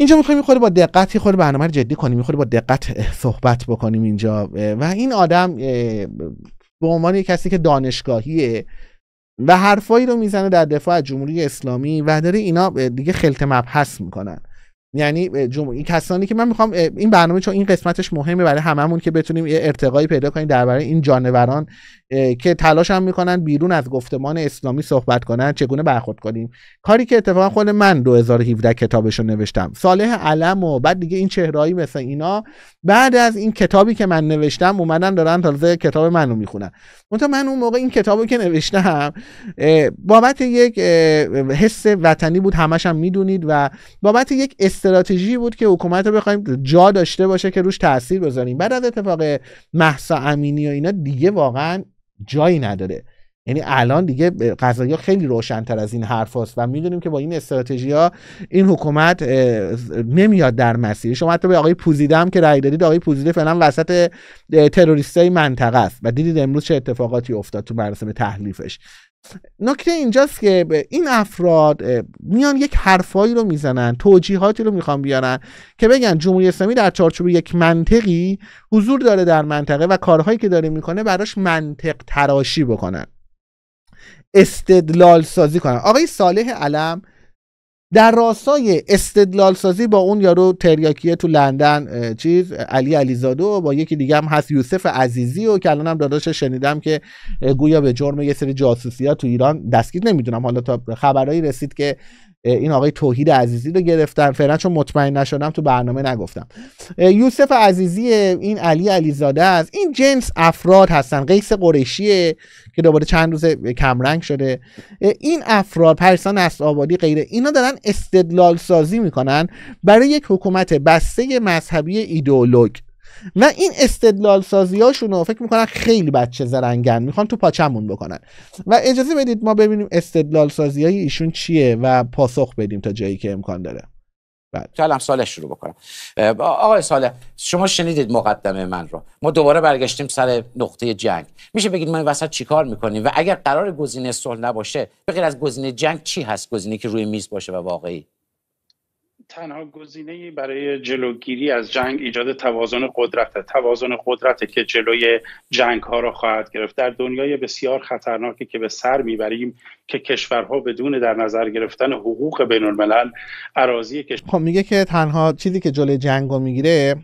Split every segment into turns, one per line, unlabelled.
اینجا میخوایم خود با دقت خود برنامه رو جدی کنیم میخوره با دقت صحبت بکنیم اینجا و این آدم به عنوان کسی که دانشگاهیه و حرفایی رو میزنه در دفاع از جمهوری اسلامی و داره اینا دیگه خلط مبحث میکنن یعنی این کسانی که من میخوام این برنامه چون این قسمتش مهمه برای هممون که بتونیم یه ارتقایی پیدا کنیم درباره این جانوران که تلاش هم میکنن بیرون از گفتمان اسلامی صحبت کنن چگونه برخورد کنیم کاری که اتفاقا خود من 2017 کتابش رو نوشتم صالح علم و بعد دیگه این چهرهایی مثل اینا بعد از این کتابی که من نوشتم اومدن دارن تازه کتاب منو میخونن منتها من اون موقع این کتابو که نوشتم بابت یک حس وطنی بود همش هم میدونید و بابت یک استراتژی بود که حکومت رو بخوایم جا داشته باشه که روش تاثیر بذاریم بعد از اتفاق محسا امینی و اینا دیگه واقعا جایی نداره یعنی الان دیگه قضایی خیلی روشنتر از این حرف هست و میدونیم که با این استراتژی ها این حکومت نمیاد در مسیر شما حتی به آقای پوزیده هم که رای دادید آقای پوزیده فعلا وسط های منطقه است و دیدید امروز چه اتفاقاتی افتاد تو مراسم تحلیفش نکته اینجاست که این افراد میان یک حرفایی رو میزنن توجیهاتی رو میخوان بیارن که بگن جمهوری اسلامی در چارچوب یک منطقی حضور داره در منطقه و کارهایی که داره میکنه براش منطق تراشی بکنن استدلال سازی کنن آقای صالح علم در راستای استدلال سازی با اون یارو تریاکیه تو لندن چیز علی علیزاده و با یکی دیگه هم هست یوسف عزیزی و که الانم داداش شنیدم که گویا به جرم یه سری جاسوسی ها تو ایران دستگیر نمیدونم حالا تا خبرایی رسید که این آقای توحید عزیزی رو گرفتن فعلا چون مطمئن نشدم تو برنامه نگفتم یوسف عزیزی این علی علیزاده است این جنس افراد هستن قیس قریشیه که دوباره چند روز کمرنگ شده این افراد پرسان است آبادی غیره اینا دارن استدلال سازی میکنن برای یک حکومت بسته مذهبی ایدئولوگ و این استدلال سازی هاشون رو فکر میکنن خیلی بچه زرنگن میخوان تو پاچمون بکنن و اجازه بدید ما ببینیم استدلال سازی های ایشون چیه و پاسخ بدیم تا جایی که امکان داره بعد
بله. هم ساله شروع بکنم آقای ساله شما شنیدید مقدمه من رو ما دوباره برگشتیم سر نقطه جنگ میشه بگید این وسط چیکار میکنیم و اگر قرار گزینه صلح نباشه به غیر از گزینه جنگ چی هست گزینه که روی میز باشه و واقعی
تنها گزینه برای جلوگیری از جنگ ایجاد توازن قدرت توازن قدرت که جلوی جنگ ها را خواهد گرفت در دنیای بسیار خطرناکی که به سر میبریم که کشورها بدون در نظر گرفتن حقوق بین الملل عراضی کشور
خب میگه که تنها چیزی که جلوی جنگ رو میگیره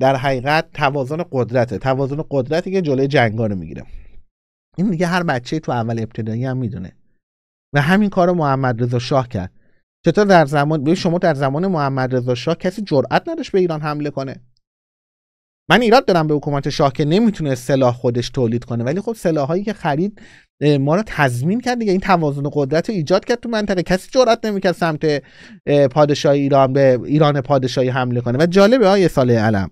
در حقیقت توازن قدرته توازن قدرتی که جلوی ها رو میگیره این دیگه هر بچه تو اول ابتدایی هم میدونه و همین کار محمد رضا شاه کرد چطور در زمان شما در زمان محمد رضا شاه کسی جرئت نداشت به ایران حمله کنه من ایراد دارم به حکومت شاه که نمیتونه سلاح خودش تولید کنه ولی خب سلاحایی که خرید ما رو تضمین کرد دیگه این توازن قدرت رو ایجاد کرد تو منطقه کسی جرئت نمیکرد سمت پادشاه ایران به ایران پادشاهی حمله کنه و جالبه های سال علم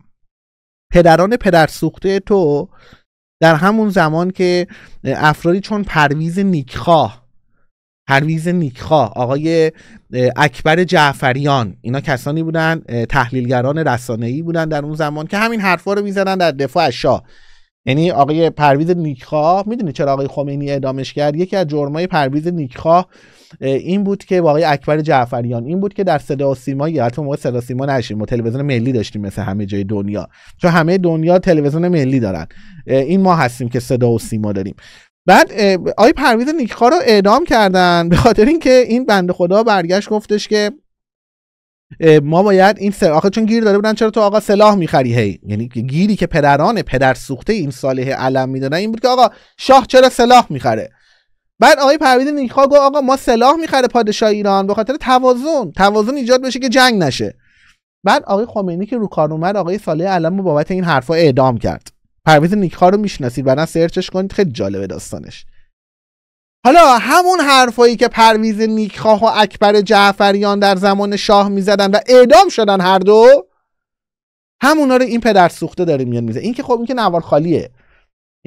پدران پدر سوخته تو در همون زمان که افرادی چون پرویز نیکخواه پرویز نیکخواه آقای اکبر جعفریان اینا کسانی بودن تحلیلگران رسانه‌ای بودن در اون زمان که همین حرفا رو میزدن در دفاع از شاه یعنی آقای پرویز نیکخواه میدونی چرا آقای خمینی اعدامش کرد یکی از جرمای پرویز نیکخواه این بود که آقای اکبر جعفریان این بود که در صدا و سیما یا تو موقع صدا سیما نشیم ما تلویزیون ملی داشتیم مثل همه جای دنیا چون همه دنیا تلویزیون ملی دارن این ما هستیم که صدا و سیما داریم بعد آی پرویز نیکخا رو اعدام کردن به خاطر اینکه این بنده خدا برگشت گفتش که ما باید این سر آخه چون گیر داره بودن چرا تو آقا سلاح میخری هی یعنی گیری که پدران پدر سوخته این ساله علم میدونه این بود که آقا شاه چرا سلاح میخره بعد آقای پرویز نیکخا گفت آقا ما سلاح میخره پادشاه ایران به خاطر توازن توازن ایجاد بشه که جنگ نشه بعد آقای خمینی که رو کار اومد آقای صالح علم رو بابت این حرفا اعدام کرد پرویز نیکها رو میشناسید بعدا سرچش کنید خیلی جالبه داستانش حالا همون حرفایی که پرویز نیکخواه و اکبر جعفریان در زمان شاه میزدن و اعدام شدن هر دو همونا رو این پدر سوخته داره میاد میزه این که خب این که نوار خالیه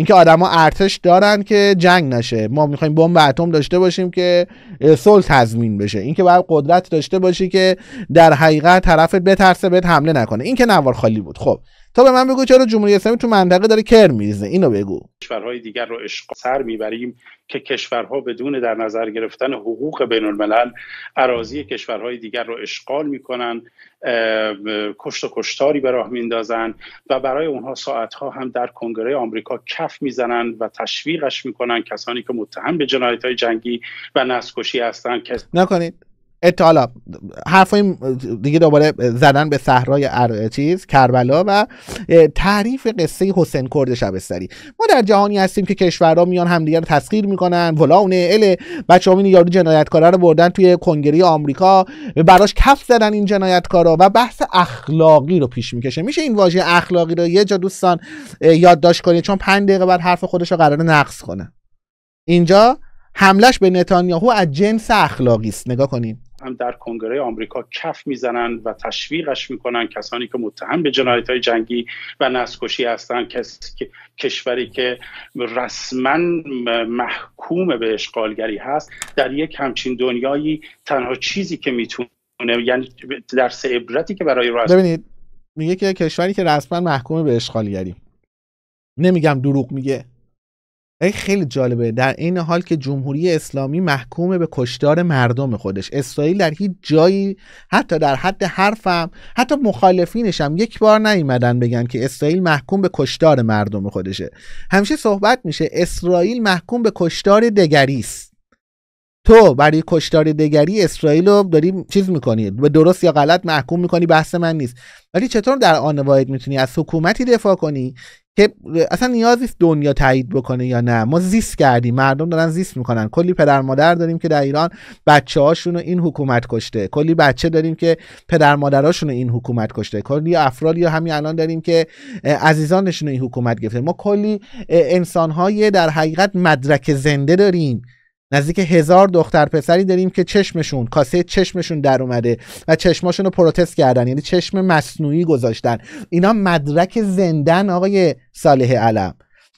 که آدما ارتش دارن که جنگ نشه ما میخوایم بمب اتم داشته باشیم که صلح تضمین بشه این که باید قدرت داشته باشی که در حقیقت طرفت بترسه بهت حمله نکنه این که نوار خالی بود خب تا به من بگو چرا جمهوری اسلامی تو منطقه داره کر میریزه اینو بگو
کشورهای دیگر رو اشغال سر میبریم که کشورها بدون در نظر گرفتن حقوق بین الملل عراضی کشورهای دیگر رو اشغال میکنن کشت و کشتاری به راه میندازن و برای اونها ساعتها هم در کنگره آمریکا کف میزنن و تشویقش میکنن کسانی که متهم به جنایت های جنگی و نسکشی هستند کس...
نکنید اطلاع حرفای دیگه دوباره زدن به صحرای ار... چیز کربلا و تعریف قصه حسین کرد شبستری ما در جهانی هستیم که کشورها میان همدیگه رو تسخیر میکنن اون ال بچه‌ها این یارو جنایتکارا رو بردن توی کنگره آمریکا براش کف زدن این جنایتکارا و بحث اخلاقی رو پیش میکشه میشه این واژه اخلاقی رو یه جا دوستان یادداشت کنید چون 5 دقیقه بعد حرف خودش رو قرار نقص کنه اینجا حملش به نتانیاهو از جنس اخلاقی است نگاه
هم در کنگره آمریکا کف میزنند و تشویقش میکنن کسانی که متهم به جنایت های جنگی و نسکشی هستند که کشوری که رسما محکوم به اشغالگری هست در یک همچین دنیایی تنها چیزی که میتونه یعنی درس عبرتی که برای راست ببینید
میگه که کشوری که رسما محکوم به اشغالگری نمیگم دروغ میگه خیلی جالبه در این حال که جمهوری اسلامی محکوم به کشتار مردم خودش اسرائیل در هیچ جایی حتی در حد حرفم حتی مخالفینش هم یک بار نیومدن بگن که اسرائیل محکوم به کشتار مردم خودشه همیشه صحبت میشه اسرائیل محکوم به کشتار دگری است تو برای کشتار دگری اسرائیل رو داری چیز میکنی به درست یا غلط محکوم میکنی بحث من نیست ولی چطور در آن واحد میتونی از حکومتی دفاع کنی که اصلا نیازی دنیا تایید بکنه یا نه ما زیست کردیم مردم دارن زیست میکنن کلی پدر مادر داریم که در ایران بچه هاشون این حکومت کشته کلی بچه داریم که پدر مادرهاشون رو این حکومت کشته کلی افراد یا همین الان داریم که عزیزانشون این حکومت گرفته ما کلی های در حقیقت مدرک زنده داریم نزدیک هزار دختر پسری داریم که چشمشون کاسه چشمشون در اومده و چشماشون رو پروتست کردن یعنی چشم مصنوعی گذاشتن اینا مدرک زندن آقای صالح علم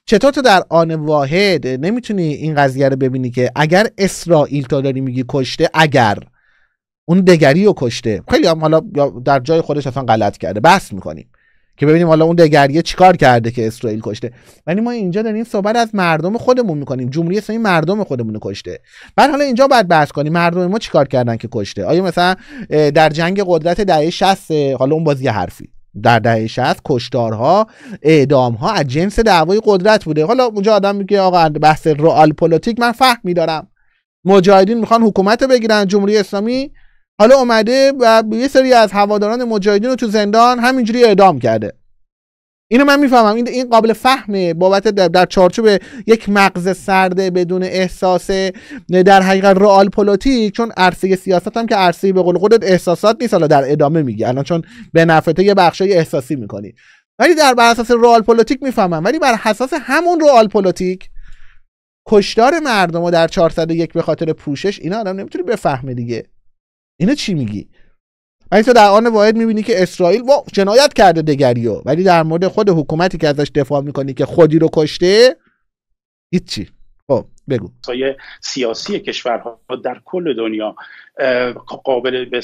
چطور تو در آن واحد نمیتونی این قضیه رو ببینی که اگر اسرائیل تا داری میگی کشته اگر اون دگری رو کشته خیلی هم حالا در جای خودش اصلا غلط کرده بحث میکنیم که ببینیم حالا اون دگریه چیکار کرده که اسرائیل کشته ولی ما اینجا داریم صحبت از مردم خودمون میکنیم جمهوری اسلامی مردم خودمون کشته بعد حالا اینجا باید بحث کنیم مردم ما چیکار کردن که کشته آیا مثلا در جنگ قدرت دهه 60 حالا اون بازی حرفی در دهه 60 کشتارها اعدامها از جنس دعوای قدرت بوده حالا اونجا آدم میگه آقا بحث رئال پلیتیک من فهم میدارم مجاهدین میخوان حکومت رو بگیرن جمهوری اسلامی حالا اومده و یه سری از هواداران مجاهدین رو تو زندان همینجوری اعدام کرده اینو من میفهمم این این قابل فهمه بابت در, در چارچوب یک مغز سرده بدون احساس در حقیقت رئال پلیتیک چون عرصه سیاست هم که عرصه به قول خودت احساسات نیست حالا در ادامه میگی الان چون به نفته یه بخشای احساسی میکنی ولی در بر اساس رئال پلیتیک میفهمم ولی بر اساس همون رئال پلیتیک کشدار مردم و در 401 به خاطر پوشش اینا آدم نمیتونی بفهمه دیگه اینو چی میگی ولی تو در آن واحد میبینی که اسرائیل با جنایت کرده دگریو ولی در مورد خود حکومتی که ازش دفاع میکنی که خودی رو کشته هیچی بگو
سیاسی کشورها در کل دنیا قابل به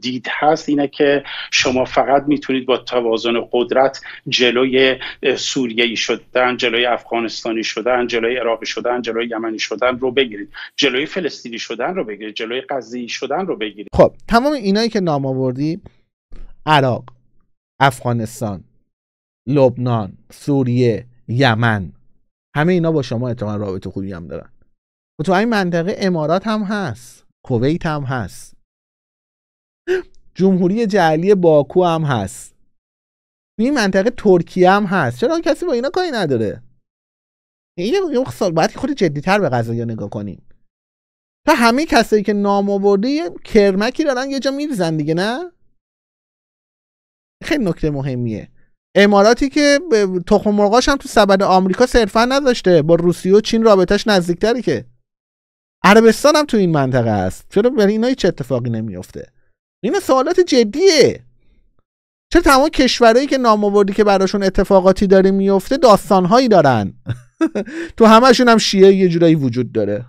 دید هست اینه که شما فقط میتونید با توازن قدرت جلوی سوریه شدن جلوی افغانستانی شدن جلوی عراقی شدن جلوی یمنی شدن رو بگیرید جلوی فلسطینی شدن رو بگیرید جلوی غزه شدن رو بگیرید
خب تمام اینایی که نام آوردی عراق افغانستان لبنان سوریه یمن همه اینا با شما احتمال رابطه خوبی هم دارن و خب تو این منطقه امارات هم هست کویت هم هست جمهوری جعلی باکو هم هست تو این منطقه ترکیه هم هست چرا کسی با اینا کاری نداره یعنی یه باید که خود تر به قضایی نگاه کنیم تا همه کسایی که نام آورده یه کرمکی دارن یه جا میریزن دیگه نه خیلی نکته مهمیه اماراتی که تخم مرغاش هم تو سبد آمریکا صرفا نداشته با روسیه و چین رابطش نزدیکتره که عربستان هم تو این منطقه است چرا برای اینا چه اتفاقی نمیفته اینا سوالات جدیه چرا تمام کشورهایی که نام که براشون اتفاقاتی داره میفته داستانهایی دارن تو همشون هم شیعه یه جورایی وجود داره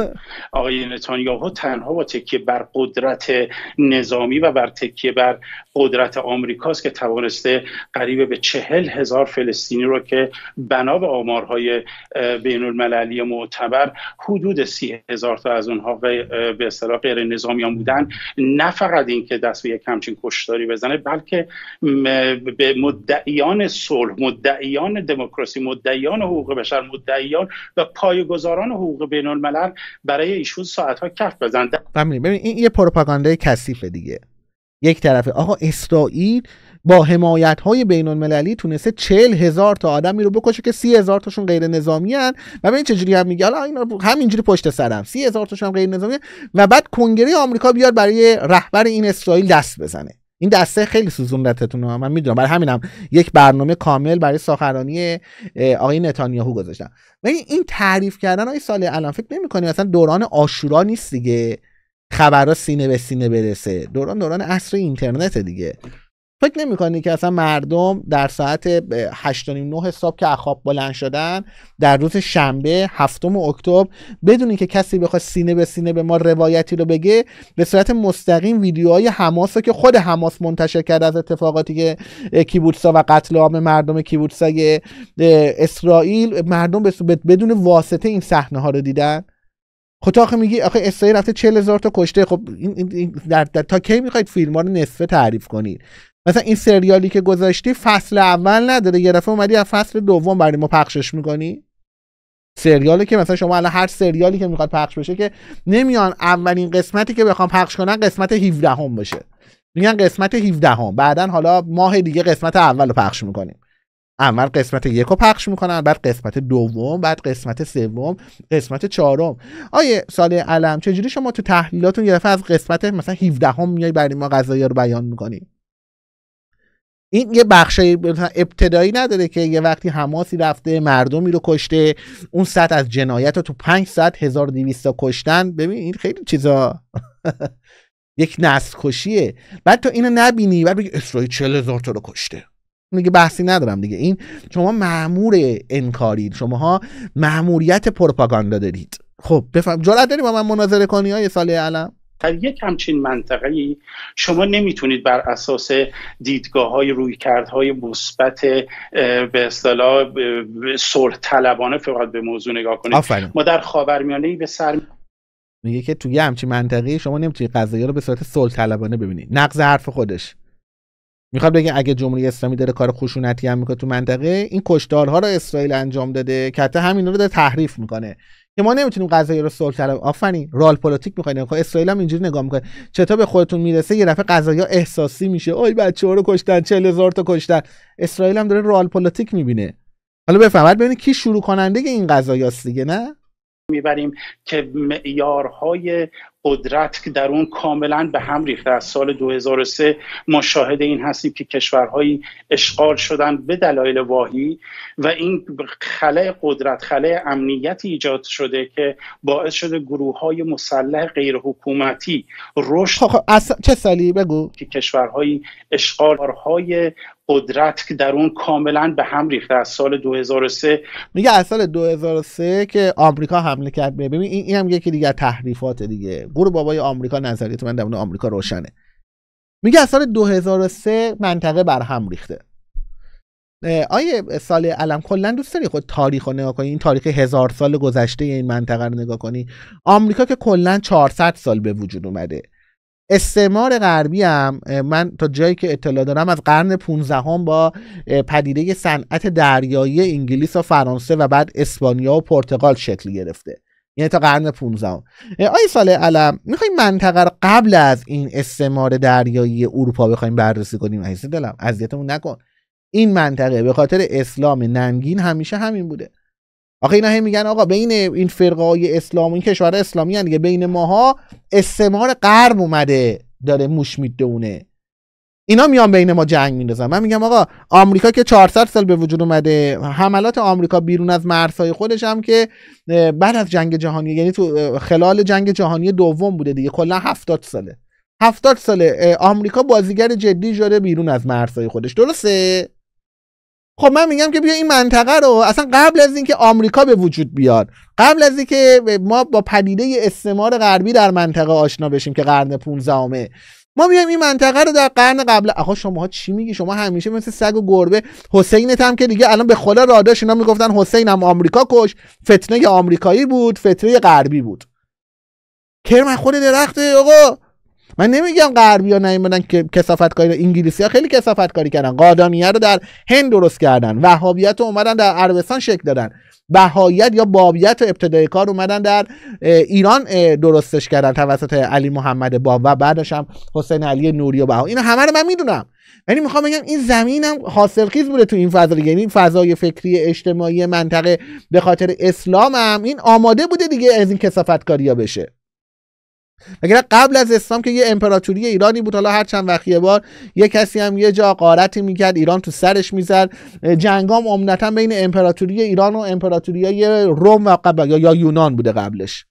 آقای نتانیاهو تنها با تکیه بر قدرت نظامی و بر تکیه بر قدرت آمریکاست که توانسته قریب به چهل هزار فلسطینی رو که بنا به آمارهای بین المللی معتبر حدود سی هزار تا از اونها به اصطلاح غیر نظامیان بودن نه فقط اینکه دست به یک همچین کشتاری بزنه بلکه به مدعیان صلح مدعیان دموکراسی مدعیان حقوق بشر مدعیان و پایگزاران حقوق بین الملل برای ایشون ساعتها کف بزن
ببین این یه پروپاگاندای کسیفه دیگه یک طرفه آقا اسرائیل با حمایت های بین المللی تونسته چل هزار تا آدمی رو بکشه که سی هزار تاشون غیر نظامی هن و این چجوری هم میگه همینجوری پشت سرم سی هزار تاشون غیر نظامی و بعد کنگره آمریکا بیاد برای رهبر این اسرائیل دست بزنه این دسته خیلی سوزوندتتون ها من میدونم برای همینم یک برنامه کامل برای سخنرانی آقای نتانیاهو گذاشتم ولی این تعریف کردن آقای سال الان فکر کنی. اصلا دوران آشورا نیست دیگه خبرها سینه به سینه برسه دوران دوران عصر اینترنت دیگه فکر نمیکنی که اصلا مردم در ساعت 8 9 حساب که اخواب بلند شدن در روز شنبه هفتم اکتبر بدون اینکه کسی بخواد سینه به سینه به ما روایتی رو بگه به صورت مستقیم ویدیوهای حماس رو که خود حماس منتشر کرده از اتفاقاتی که کیبوتسا و قتل عام مردم کیبوتسای اسرائیل مردم بدون واسطه این صحنه ها رو دیدن خب آخه میگی آخه اسرائیل رفته 40 هزار تا کشته خب این, در, تا کی میخواید فیلم ها رو نصفه تعریف کنید مثلا این سریالی که گذاشتی فصل اول نداره یه دفعه اومدی از فصل دوم برای ما پخشش میکنی سریالی که مثلا شما الان هر سریالی که میخواد پخش بشه که نمیان اولین قسمتی که بخوام پخش کنن قسمت 17 هم باشه میگن قسمت 17 هم بعدا حالا ماه دیگه قسمت اول رو پخش میکنیم اول قسمت یک رو پخش میکنن بعد قسمت دوم بعد قسمت سوم قسمت چهارم آیه سال علم چجوری شما تو تحلیلاتون یه از قسمت مثلا 17 هم میای برای ما قضایی رو بیان میکنیم این یه بخش ابتدایی نداره که یه وقتی حماسی رفته مردمی رو کشته اون سطح از جنایت رو تو پنج ساعت هزار تا کشتن ببین این خیلی چیزا یک نسل کشیه بعد تو اینو نبینی بعد بگی اسرائیل هزار تا رو کشته میگه بحثی ندارم دیگه این شما معمور انکارید شماها معموریت پروپاگاندا دارید خب بفهم داری با من مناظره کنی های ساله علم
در یک همچین منطقه شما نمیتونید بر اساس دیدگاه های روی های مثبت به اصطلاح سر طلبانه فقط به موضوع نگاه کنید ما در
خاورمیانه ای به سر میگه که توی همچین منطقه شما نمیتونید قضایی رو به صورت صلح طلبانه ببینید نقض حرف خودش میخواد بگه اگه جمهوری اسلامی داره کار خشونتی هم میکنه تو منطقه این کشدارها رو اسرائیل انجام داده که حتی همین رو داره تحریف میکنه که ما نمیتونیم قضایی رو صلح رو آفنی رال پلیتیک میخواین خب اسرائیل هم اینجوری نگاه میکنه چطور به خودتون میرسه یه دفعه قضایی احساسی میشه آی ها رو کشتن 40000 تا کشتن اسرائیل هم داره رال پلیتیک میبینه حالا بفهمید ببینید کی شروع کننده این هست دیگه نه
میبریم که معیارهای قدرت که در اون کاملا به هم ریخته از سال 2003 ما شاهد این هستیم که کشورهایی اشغال شدن به دلایل واهی و این خلع قدرت خلع امنیتی ایجاد شده که باعث شده گروه های مسلح غیر حکومتی رشد خب خب اص... چه
سالی بگو
که کشورهایی اشغالهای قدرت که در اون کاملا به هم ریخته از سال 2003
میگه از سال 2003 که آمریکا حمله کرد ببین این هم یکی دیگه تحریفات دیگه گروه بابای آمریکا نظریت من در آمریکا روشنه میگه از سال 2003 منطقه بر هم ریخته آیه سال علم کلا دوست داری خود تاریخ رو نگاه کنی این تاریخ هزار سال گذشته این منطقه رو نگاه کنی آمریکا که کلا 400 سال به وجود اومده استعمار غربی هم من تا جایی که اطلاع دارم از قرن 15 هم با پدیده صنعت دریایی انگلیس و فرانسه و بعد اسپانیا و پرتغال شکل گرفته یعنی تا قرن 15 هم آی سال علم میخوایم منطقه رو قبل از این استعمار دریایی اروپا بخوایم بررسی کنیم عزیز دلم اذیتمون نکن این منطقه به خاطر اسلام ننگین همیشه همین بوده آخه اینا هم میگن آقا بین این فرقه های اسلام این کشور اسلامی هن دیگه بین ماها استعمار غرب اومده داره موش میدونه اینا میان بین ما جنگ میندازن من میگم آقا آمریکا که 400 سال به وجود اومده حملات آمریکا بیرون از مرزهای خودش هم که بعد از جنگ جهانی یعنی تو خلال جنگ جهانی دوم بوده دیگه کلا 70 ساله 70 ساله آمریکا بازیگر جدی شده بیرون از مرزهای خودش درسته خب من میگم که بیا این منطقه رو اصلا قبل از اینکه آمریکا به وجود بیاد قبل از اینکه ما با پدیده استعمار غربی در منطقه آشنا بشیم که قرن 15 ما میایم این منطقه رو در قرن قبل آقا شماها چی میگی شما همیشه مثل سگ و گربه حسین هم که دیگه الان به خدا راداش اینا میگفتن حسین هم آمریکا کش فتنه آمریکایی بود فتنه غربی بود کرم خود درخته آقا من نمیگم غربیا نیومدن که کسافت کاری انگلیسی ها خیلی کسافت کاری کردن قادانیه رو در هند درست کردن وهابیت رو اومدن در عربستان شکل دادن بهایت یا بابیت و ابتدای کار اومدن در ایران درستش کردن توسط علی محمد باب و بعدش هم حسین علی نوری و بها اینا همه رو من میدونم یعنی میخوام بگم این زمینم حاصلخیز بوده تو این فضا یعنی فضای فکری اجتماعی منطقه به خاطر اسلام هم این آماده بوده دیگه از این کسافت کاری بشه مگر قبل از اسلام که یه امپراتوری ایرانی بود حالا هر چند وقت یه بار یه کسی هم یه جا قارتی میکرد ایران تو سرش میزد جنگام عمدتا بین امپراتوری ایران و امپراتوری روم و قبل یا یونان بوده قبلش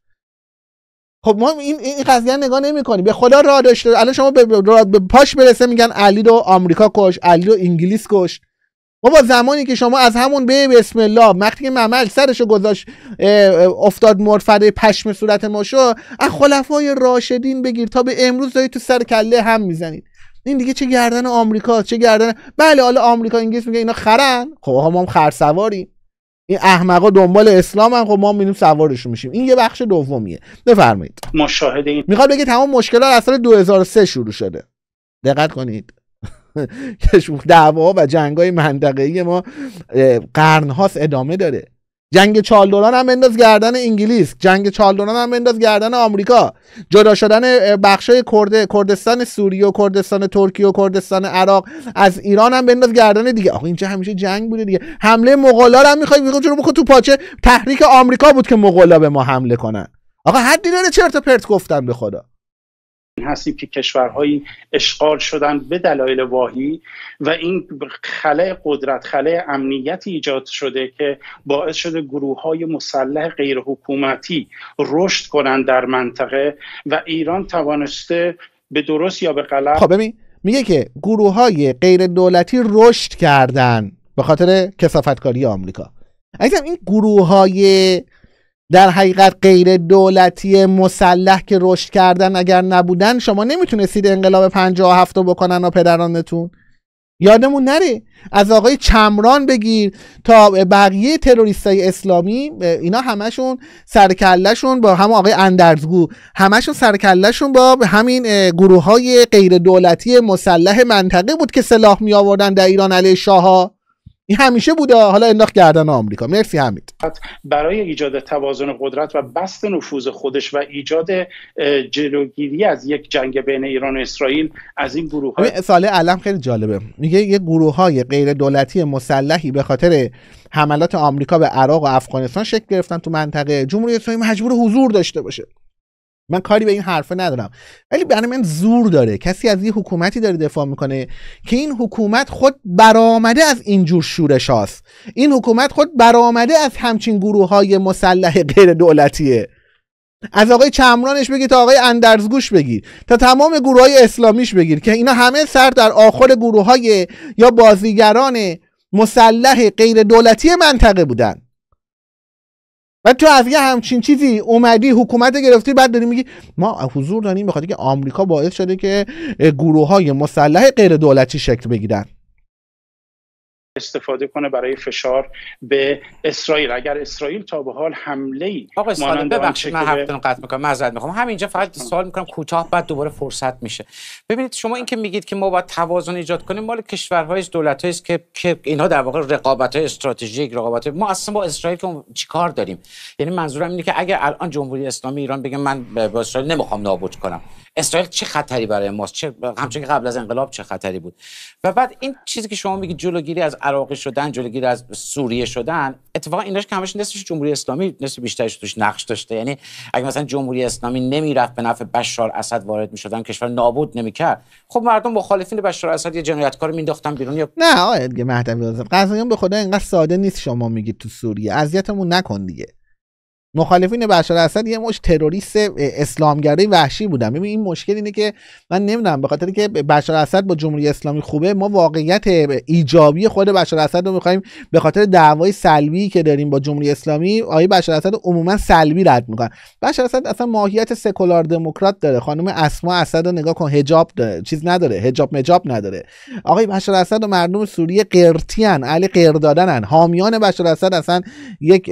خب ما این این قضیه نگاه نمیکنیم به خدا را داشته الان شما به, به پاش برسه میگن علی رو آمریکا کش علی رو انگلیس کش بابا زمانی که شما از همون به بسم الله وقتی که ممل سرشو گذاشت افتاد مرفره پشم صورت ماشو از خلفای راشدین بگیر تا به امروز دارید تو سر کله هم میزنید این دیگه چه گردن آمریکا چه گردن بله حالا آمریکا انگلیس میگه اینا خرن خب ما هم خرسواری این احمقا دنبال اسلام هم خب ما میریم سوارشون میشیم این یه بخش دومیه بفرمایید
مشاهده این میخواد بگه تمام
مشکلات از سال 2003 شروع شده دقت کنید دعوا و جنگای ای ما قرنهاست ادامه داره جنگ چالدوران هم بنداز گردن انگلیس جنگ چالدوران هم بنداز گردن آمریکا جدا شدن بخشای کرد کردستان سوریه و کردستان ترکیه و کردستان عراق از ایران هم بنداز گردن دیگه آخه اینجا همیشه جنگ بوده دیگه حمله مغولا رو هم میخوای چرا بخور تو پاچه تحریک آمریکا بود که مغولا به ما حمله کنن آقا حدی داره چرت پرت گفتن به خدا
هستیم که کشورهایی اشغال شدن به دلایل واهی و این خلع قدرت خلع امنیتی ایجاد شده که باعث شده گروه های مسلح غیر حکومتی رشد کنند در منطقه و ایران توانسته به درست یا به غلط خب ببین
میگه که گروه های غیر دولتی رشد کردن به خاطر کسافتکاری آمریکا اگر این گروه های در حقیقت غیر دولتی مسلح که رشد کردن اگر نبودن شما نمیتونستید انقلاب 57 رو بکنن و پدرانتون یادمون نره از آقای چمران بگیر تا بقیه های اسلامی اینا همشون سرکلشون با هم آقای اندرزگو همشون سرکلشون با همین گروه های غیر دولتی مسلح منطقه بود که سلاح می آوردن در ایران علیه ها این همیشه بوده حالا انداخت گردن آمریکا مرسی حمید
برای ایجاد توازن قدرت و بست نفوذ خودش و ایجاد جلوگیری از یک جنگ بین ایران و اسرائیل از این گروه های
سال علم خیلی جالبه میگه یه گروه های غیر دولتی مسلحی به خاطر حملات آمریکا به عراق و افغانستان شکل گرفتن تو منطقه جمهوری اسلامی مجبور حضور داشته باشه من کاری به این حرفه ندارم ولی برای من زور داره کسی از یه حکومتی داره دفاع میکنه که این حکومت خود برآمده از این جور شورش هاست این حکومت خود برآمده از همچین گروه های مسلح غیر دولتیه از آقای چمرانش بگیر تا آقای اندرزگوش بگیر تا تمام گروه های اسلامیش بگیر که اینا همه سر در آخر گروه های یا بازیگران مسلح غیر دولتی منطقه بودن و تو از یه همچین چیزی اومدی حکومت گرفتی بعد داری میگی ما حضور داریم بخاطر که آمریکا باعث شده که گروه های مسلح غیر دولتی شکل بگیرن
استفاده کنه برای فشار به اسرائیل اگر اسرائیل تا به حال حمله ای آقا اسرائیل ببخشید من حرفتون
قطع میکنم معذرت میخوام همینجا فقط سوال میکنم کوتاه بعد دوباره فرصت میشه ببینید شما این که میگید که ما باید توازن ایجاد کنیم مال کشورهای دولتایی است که که اینها در واقع رقابت های استراتژیک رقابت ما اصلا با اسرائیل که چیکار داریم یعنی منظورم اینه که اگر الان جمهوری اسلامی ایران بگه من با اسرائیل نمیخوام نابود کنم اسرائیل چه خطری برای ماست چه همچون که قبل از انقلاب چه خطری بود و بعد این چیزی که شما میگید جلوگیری از عراقی شدن جلوگیری از سوریه شدن اتفاقا ایناش همش نصفش جمهوری اسلامی نصف بیشترش توش نقش داشته یعنی اگه مثلا جمهوری اسلامی نمیرفت به نفع بشار اسد وارد میشدن کشور نابود نمیکرد خب مردم مخالفین بشار اسد یه جنایتکار مینداختن بیرون یا
نه آقا مهدوی قضیه به خدا اینقدر ساده نیست شما میگید تو سوریه اذیتمون نکن دیگه مخالفین بشار اسد یه مش تروریست اسلامگرای وحشی بودن ببین این مشکل اینه که من نمیدونم به خاطر که بشار اسد با جمهوری اسلامی خوبه ما واقعیت ایجابی خود بشار اسد رو میخوایم به خاطر دعوای سلبی که داریم با جمهوری اسلامی آیه بشار اسد عموما سلبی رد میکنن بشار اسد اصلا ماهیت سکولار دموکرات داره خانم اسما اسد رو نگاه کن حجاب چیز نداره حجاب مجاب نداره آقای بشار اسد و مردم سوریه قرتیان علی قردادنن حامیان بشار اسد اصلا یک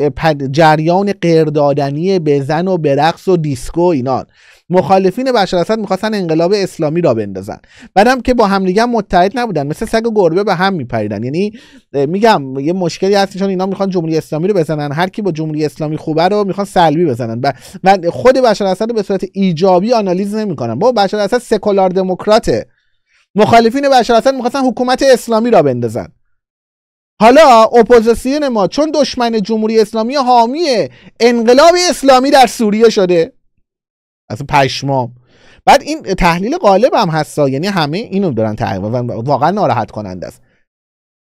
جریان قرد دادنی به زن و به رقص و دیسکو اینان مخالفین بشار اسد میخواستن انقلاب اسلامی را بندازن بعدم که با همدیگه متحد نبودن مثل سگ و گربه به هم میپریدن یعنی میگم یه مشکلی هست چون اینا میخوان جمهوری اسلامی رو بزنن هر کی با جمهوری اسلامی خوبه رو میخوان سلبی بزنن و من خود بشار رو به صورت ایجابی آنالیز نمیکنم با بشار اسد سکولار دموکراته مخالفین بشار اسد میخواستن حکومت اسلامی را بندازن حالا اپوزیسیون ما چون دشمن جمهوری اسلامی حامی انقلاب اسلامی در سوریه شده از پشمام بعد این تحلیل غالب هم هستا یعنی همه اینو دارن تحلیل و واقعا ناراحت کننده است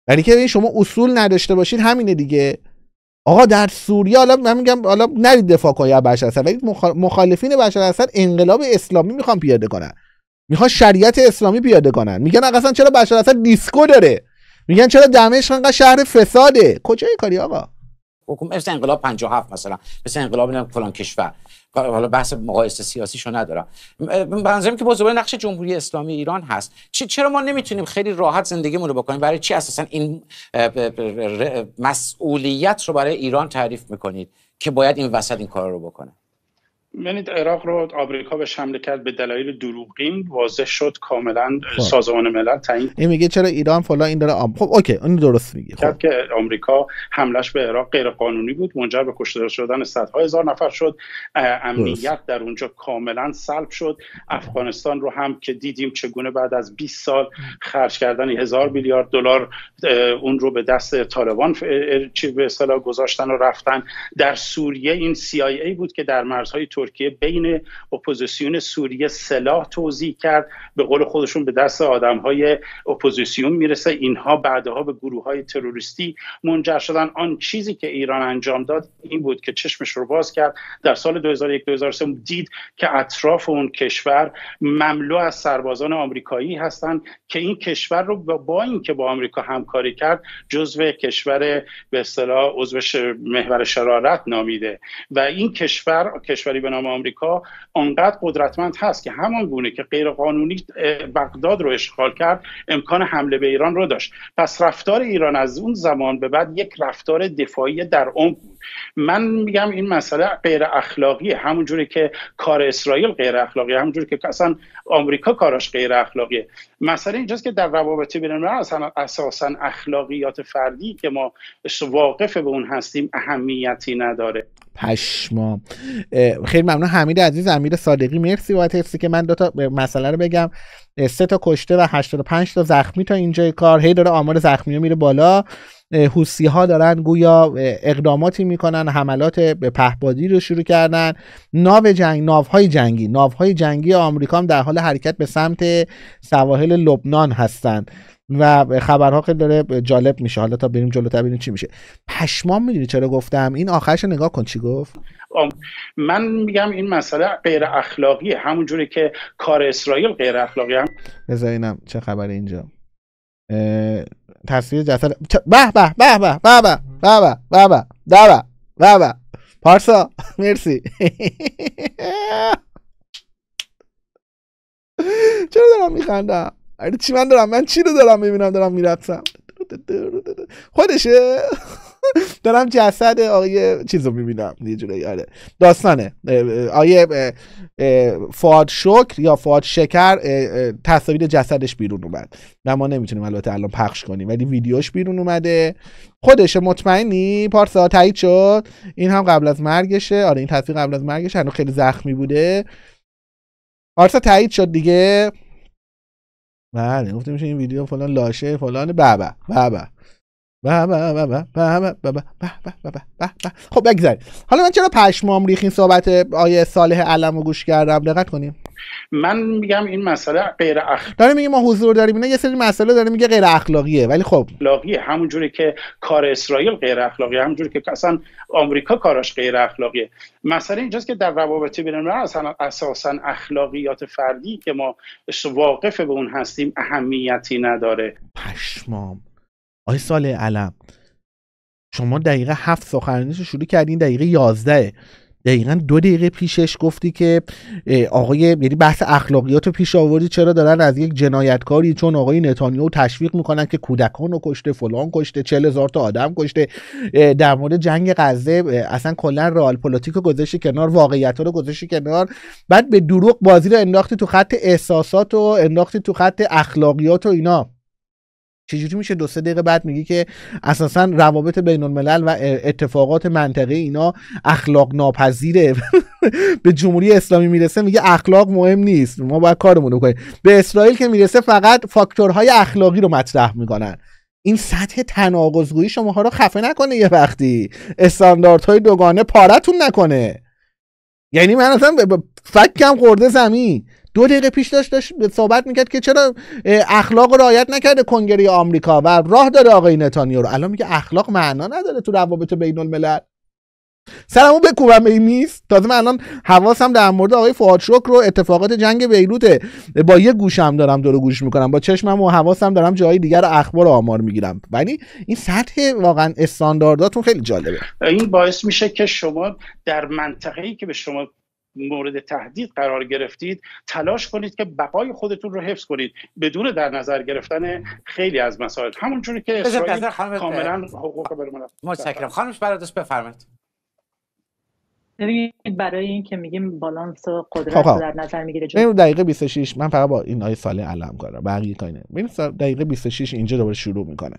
ولی یعنی که شما اصول نداشته باشید همینه دیگه آقا در سوریه حالا من میگم حالا نرید دفاع کنید از بشار اسد ولی مخالفین بشار اسد انقلاب اسلامی میخوان پیاده کنن میخوان شریعت اسلامی پیاده کنن میگن اصلا چرا بشار اسد دیسکو داره میگن چرا دمشق انقدر شهر فساده کجای کاری آقا
مثل انقلاب 57 مثلا مثل انقلاب کلان کشور حالا بحث مقایسه شو ندارم بنظرم که بازوبه نقش جمهوری اسلامی ایران هست چرا ما نمیتونیم خیلی راحت زندگیمون رو بکنیم برای چی اساسا این مسئولیت رو برای ایران تعریف میکنید که باید این وسط این کار رو بکنه
ببینید عراق رو آمریکا به حمله کرد به دلایل دروغین واضح شد کاملا خب. سازمان ملل تعیین
این میگه چرا ایران فلا این داره آم... خب اوکی اون درست میگه
خب که آمریکا حملش به عراق غیر قانونی بود منجر به کشته شدن صدها هزار نفر شد امنیت در اونجا کاملا سلب شد افغانستان رو هم که دیدیم چگونه بعد از 20 سال خرج کردن هزار میلیارد دلار اون رو به دست طالبان به اصطلاح گذاشتن و رفتن در سوریه این CIA بود که در مرزهای ترکیه بین اپوزیسیون سوریه سلاح توضیح کرد به قول خودشون به دست آدم های اپوزیسیون میرسه اینها بعدها به گروه های تروریستی منجر شدن آن چیزی که ایران انجام داد این بود که چشمش رو باز کرد در سال 2001-2003 دید که اطراف اون کشور مملو از سربازان آمریکایی هستند که این کشور رو با اینکه با آمریکا همکاری کرد جزو کشور به اصطلاح عضو محور شرارت نامیده و این کشور کشوری به نام آمریکا آنقدر قدرتمند هست که همان گونه که غیرقانونی بغداد رو اشغال کرد امکان حمله به ایران رو داشت پس رفتار ایران از اون زمان به بعد یک رفتار دفاعی در اون بود من میگم این مسئله غیر اخلاقی همونجوری که کار اسرائیل غیر اخلاقی همونجوری که اصلا آمریکا کاراش غیر اخلاقیه مسئله اینجاست که در روابط بین الملل اصلا اساسا اخلاقیات فردی که ما واقف به اون هستیم اهمیتی نداره
پشما خیلی ممنون حمید عزیز امیر صادقی مرسی بابت که من دو تا مسئله رو بگم سه تا کشته و 85 تا زخمی تا اینجای کار هی داره آمار زخمی ها میره بالا حوسی ها دارن گویا اقداماتی میکنن حملات پهپادی رو شروع کردن ناو جنگ ناوهای جنگی ناوهای جنگی آمریکا هم در حال حرکت به سمت سواحل لبنان هستند و خبرها خیلی داره جالب میشه حالا تا بریم تا ببینیم چی میشه پشمام میدونی چرا گفتم این آخرش نگاه کن چی گفت
من میگم این مسئله غیر اخلاقی همونجوری که کار اسرائیل غیر اخلاقی هم
بذارینم چه خبر اینجا تصویر جسد به به به به به به به به به پارسا مرسی چرا دارم میخندم چی من دارم من چی رو دارم میبینم دارم میرقصم خودشه دارم جسد آقای چیز رو میبینم یه جوری آره داستانه آقای فاد شکر یا فاد شکر تصاویر جسدش بیرون اومد نه ما نمیتونیم البته الان پخش کنیم ولی ویدیوش بیرون اومده خودش مطمئنی پارسا تایید شد این هم قبل از مرگشه آره این تصویر قبل از مرگش هنو خیلی زخمی بوده پارسا تایید شد دیگه بله گفته میشه این ویدیو فلان لاشه فلان بابا بابا خب بگذاریم حالا من چرا پشمام ریخ این صحبت آیه صالح علم و گوش کردم دقت کنیم
من میگم این مسئله غیر اخلاقی
داره میگه ما حضور داریم اینا یه سری مسئله داره میگه غیر اخلاقیه ولی خب
اخلاقیه جوری که کار اسرائیل غیر اخلاقیه جوری که اصلا آمریکا کاراش غیر اخلاقیه مسئله اینجاست که در روابط بین الملل اصلا اساسا اخلاقیات فردی که ما واقف به اون هستیم اهمیتی نداره
پشمام آقای سال علم شما دقیقه هفت سخنرانیش شروع کردین دقیقه یازده دقیقا دو دقیقه پیشش گفتی که آقای یعنی بحث اخلاقیات رو پیش آوردی چرا دارن از یک جنایتکاری چون آقای نتانیاهو تشویق میکنن که کودکان رو کشته فلان کشته چل هزار تا آدم کشته در مورد جنگ غزه اصلا کلا رئال پلیتیکو رو گذاشتی کنار واقعیت رو گذاشتی کنار بعد به دروغ بازی رو انداختی تو خط احساسات و انداختی تو خط اخلاقیات و اینا چجوری میشه دو سه دقیقه بعد میگی که اساسا روابط بین الملل و اتفاقات منطقه اینا اخلاق ناپذیره به جمهوری اسلامی میرسه میگه اخلاق مهم نیست ما باید کارمون رو کنیم به اسرائیل که میرسه فقط فاکتورهای اخلاقی رو مطرح میکنن این سطح تناقضگویی شماها رو خفه نکنه یه وقتی استانداردهای دوگانه پارتون نکنه یعنی من اصلا فکم خورده زمین دو دقیقه پیش داشت, داشت صحبت میکرد که چرا اخلاق رو رعایت نکرده کنگره آمریکا و راه داره آقای نتانیاهو رو الان میگه اخلاق معنا نداره تو روابط بین الملل سلامو به میز تازه من الان حواسم در مورد آقای فؤاد رو اتفاقات جنگ بیروت با یه گوشم دارم دور گوش میکنم با چشمم و حواسم دارم جای دیگر اخبار و آمار میگیرم ولی این سطح واقعا استاندارداتون خیلی جالبه
این باعث میشه که شما در منطقه‌ای که به شما مورد تهدید قرار گرفتید تلاش کنید که بقای خودتون رو حفظ کنید بدون در نظر گرفتن خیلی از مسائل همونجوری که اسرائیل کاملا حقوق
برمونم متشکرم خانمش بفرمایید ببینید برای اینکه میگیم بالانس قدرت خب، خب. در نظر میگیره چون دقیقه
26 من فقط با این آیه سال علم کارم بقیه کاری ببینید دقیقه 26 اینجا دوباره شروع میکنه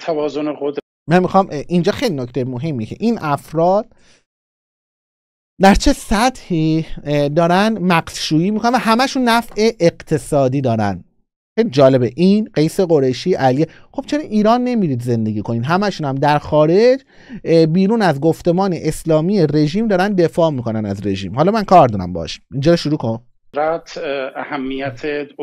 توازن قدرت
من میخوام اینجا خیلی نکته مهمی که این افراد در چه سطحی دارن مقصشویی میکنن و همشون نفع اقتصادی دارن جالبه این قیس قریشی علی خب چرا ایران نمیرید زندگی کنین همشون هم در خارج بیرون از گفتمان اسلامی رژیم دارن دفاع میکنن از رژیم حالا من کار دارم باش اینجا شروع کن
رات اهمیت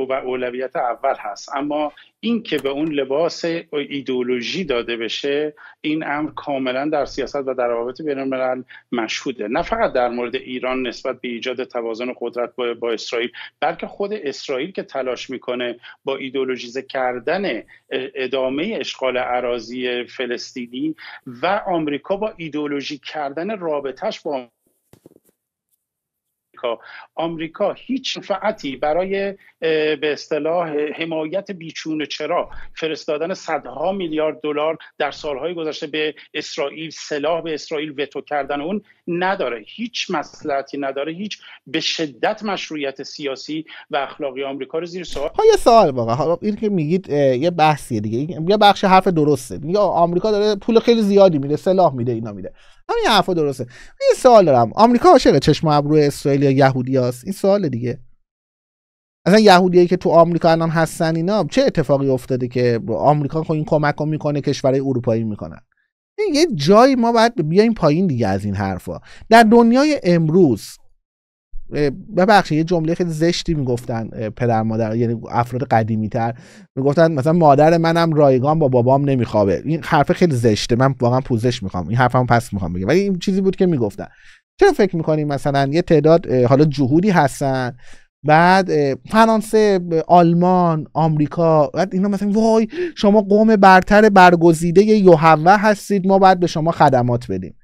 و اولویت اول هست اما این که به اون لباس ایدئولوژی داده بشه این امر کاملا در سیاست و در روابط بین الملل مشهوده نه فقط در مورد ایران نسبت به ایجاد توازن قدرت با, اسرائیل بلکه خود اسرائیل که تلاش میکنه با ایدئولوژیزه کردن ادامه اشغال اراضی فلسطینی و آمریکا با ایدولوژی کردن رابطش با آمریکا هیچ فعتی برای به اصطلاح حمایت بیچون چرا فرستادن صدها میلیارد دلار در سالهای گذشته به اسرائیل سلاح به اسرائیل وتو کردن اون نداره هیچ مسلحتی نداره هیچ به شدت مشروعیت سیاسی و اخلاقی آمریکا رو زیر سوال
ها یه سوال واقعا حالا این که میگید یه بحثیه دیگه یه بخش حرف درسته یا آمریکا داره پول خیلی زیادی میده سلاح میده اینا میده همین حرفا درسته یه سوال دارم آمریکا عاشق چشم ابرو اسرائیل یا یهودیاست این سوال دیگه اصلا یهودیایی که تو آمریکا الان هستن اینا چه اتفاقی افتاده که آمریکا خو خب این کمک رو میکنه کشورهای اروپایی میکنن یه جایی ما باید بیایم پایین دیگه از این حرفا در دنیای امروز ببخشید یه جمله خیلی زشتی میگفتن پدر مادر یعنی افراد قدیمی تر میگفتن مثلا مادر منم رایگان با بابام نمیخوابه این حرف خیلی زشته من واقعا پوزش میخوام این حرفمو پس میخوام بگم ولی این چیزی بود که میگفتن چرا فکر میکنیم مثلا یه تعداد حالا جهودی هستن بعد فرانسه آلمان آمریکا بعد اینا مثلا وای شما قوم برتر برگزیده یوهوه هستید ما باید به شما خدمات بدیم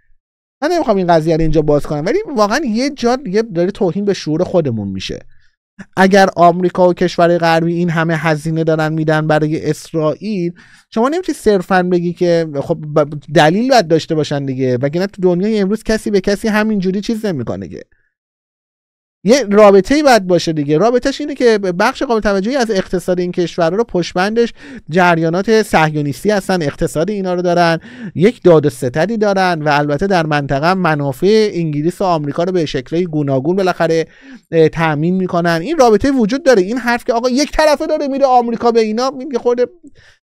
من نمیخوام این قضیه رو اینجا باز کنم ولی واقعا یه جا دیگه داره توهین به شعور خودمون میشه اگر آمریکا و کشور غربی این همه هزینه دارن میدن برای اسرائیل شما نمیتونی صرفا بگی که خب دلیل باید داشته باشن دیگه وگرنه تو دنیای امروز کسی به کسی همینجوری چیز نمیکنه که یه رابطه باید باشه دیگه رابطهش اینه که بخش قابل توجهی از اقتصاد این کشور رو پشمندش جریانات صهیونیستی هستن اقتصاد اینا رو دارن یک داد و ستدی دارن و البته در منطقه منافع انگلیس و آمریکا رو به شکلی گوناگون بالاخره تامین میکنن این رابطه وجود داره این حرف که آقا یک طرفه داره میره آمریکا به اینا میگه خود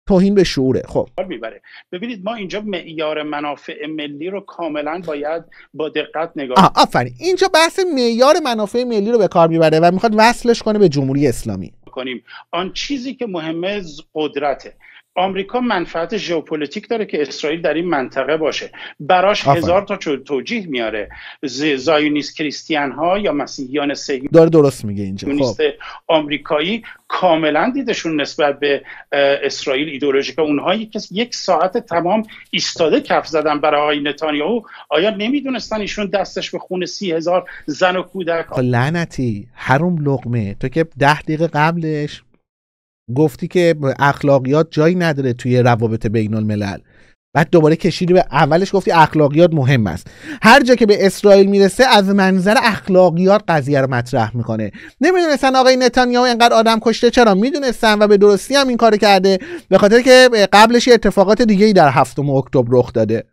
توهین به شعوره خب,
خب. میبره ببینید ما اینجا معیار منافع ملی رو کاملا باید با دقت نگاه
آفرین اینجا بحث معیار منافع ملی رو به کار میبره و میخواد وصلش کنه به جمهوری اسلامی
کنیم آن چیزی که مهمه قدرته آمریکا منفعت ژئوپلیتیک داره که اسرائیل در این منطقه باشه براش هزار تا توجیه میاره زایونیست کریستیان ها یا مسیحیان سهیون
داره درست میگه اینجا خب.
آمریکایی کاملا دیدشون نسبت به اسرائیل ایدولوژیک اونهایی که یک ساعت تمام ایستاده کف زدن برای آقای نتانیاهو آیا نمیدونستن ایشون دستش به خون سی هزار
زن و کودک خب، لعنتی حروم لقمه تو که ده دقیقه قبلش گفتی که اخلاقیات جایی نداره توی روابط بین الملل بعد دوباره کشیدی به اولش گفتی اخلاقیات مهم است هر جا که به اسرائیل میرسه از منظر اخلاقیات قضیه رو مطرح میکنه نمیدونستن آقای نتانیاهو اینقدر آدم کشته چرا میدونستن و به درستی هم این کار کرده به خاطر که قبلش اتفاقات دیگه ای در هفتم اکتبر رخ داده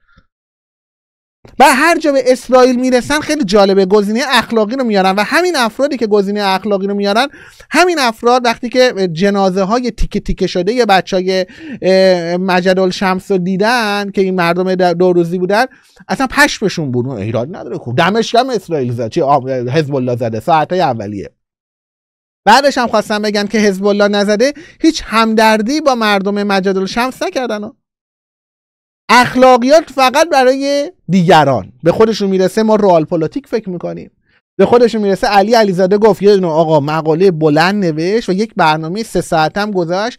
و هر جا به اسرائیل میرسن خیلی جالبه گزینه اخلاقی رو میارن و همین افرادی که گزینه اخلاقی رو میارن همین افراد وقتی که جنازه های تیکه تیکه شده یه بچه های مجدال شمس رو دیدن که این مردم دوروزی بودن اصلا پشمشون بود ایران نداره خوب دمشق اسرائیل زد حزب الله زده ساعت اولیه بعدش هم خواستم بگم که حزب الله نزده هیچ همدردی با مردم مجدال شمس نکردن اخلاقیات فقط برای دیگران به خودشون میرسه ما روال پلیتیک فکر میکنیم به خودشون میرسه علی علیزاده گفت یه آقا مقاله بلند نوشت و یک برنامه سه ساعت هم گذاشت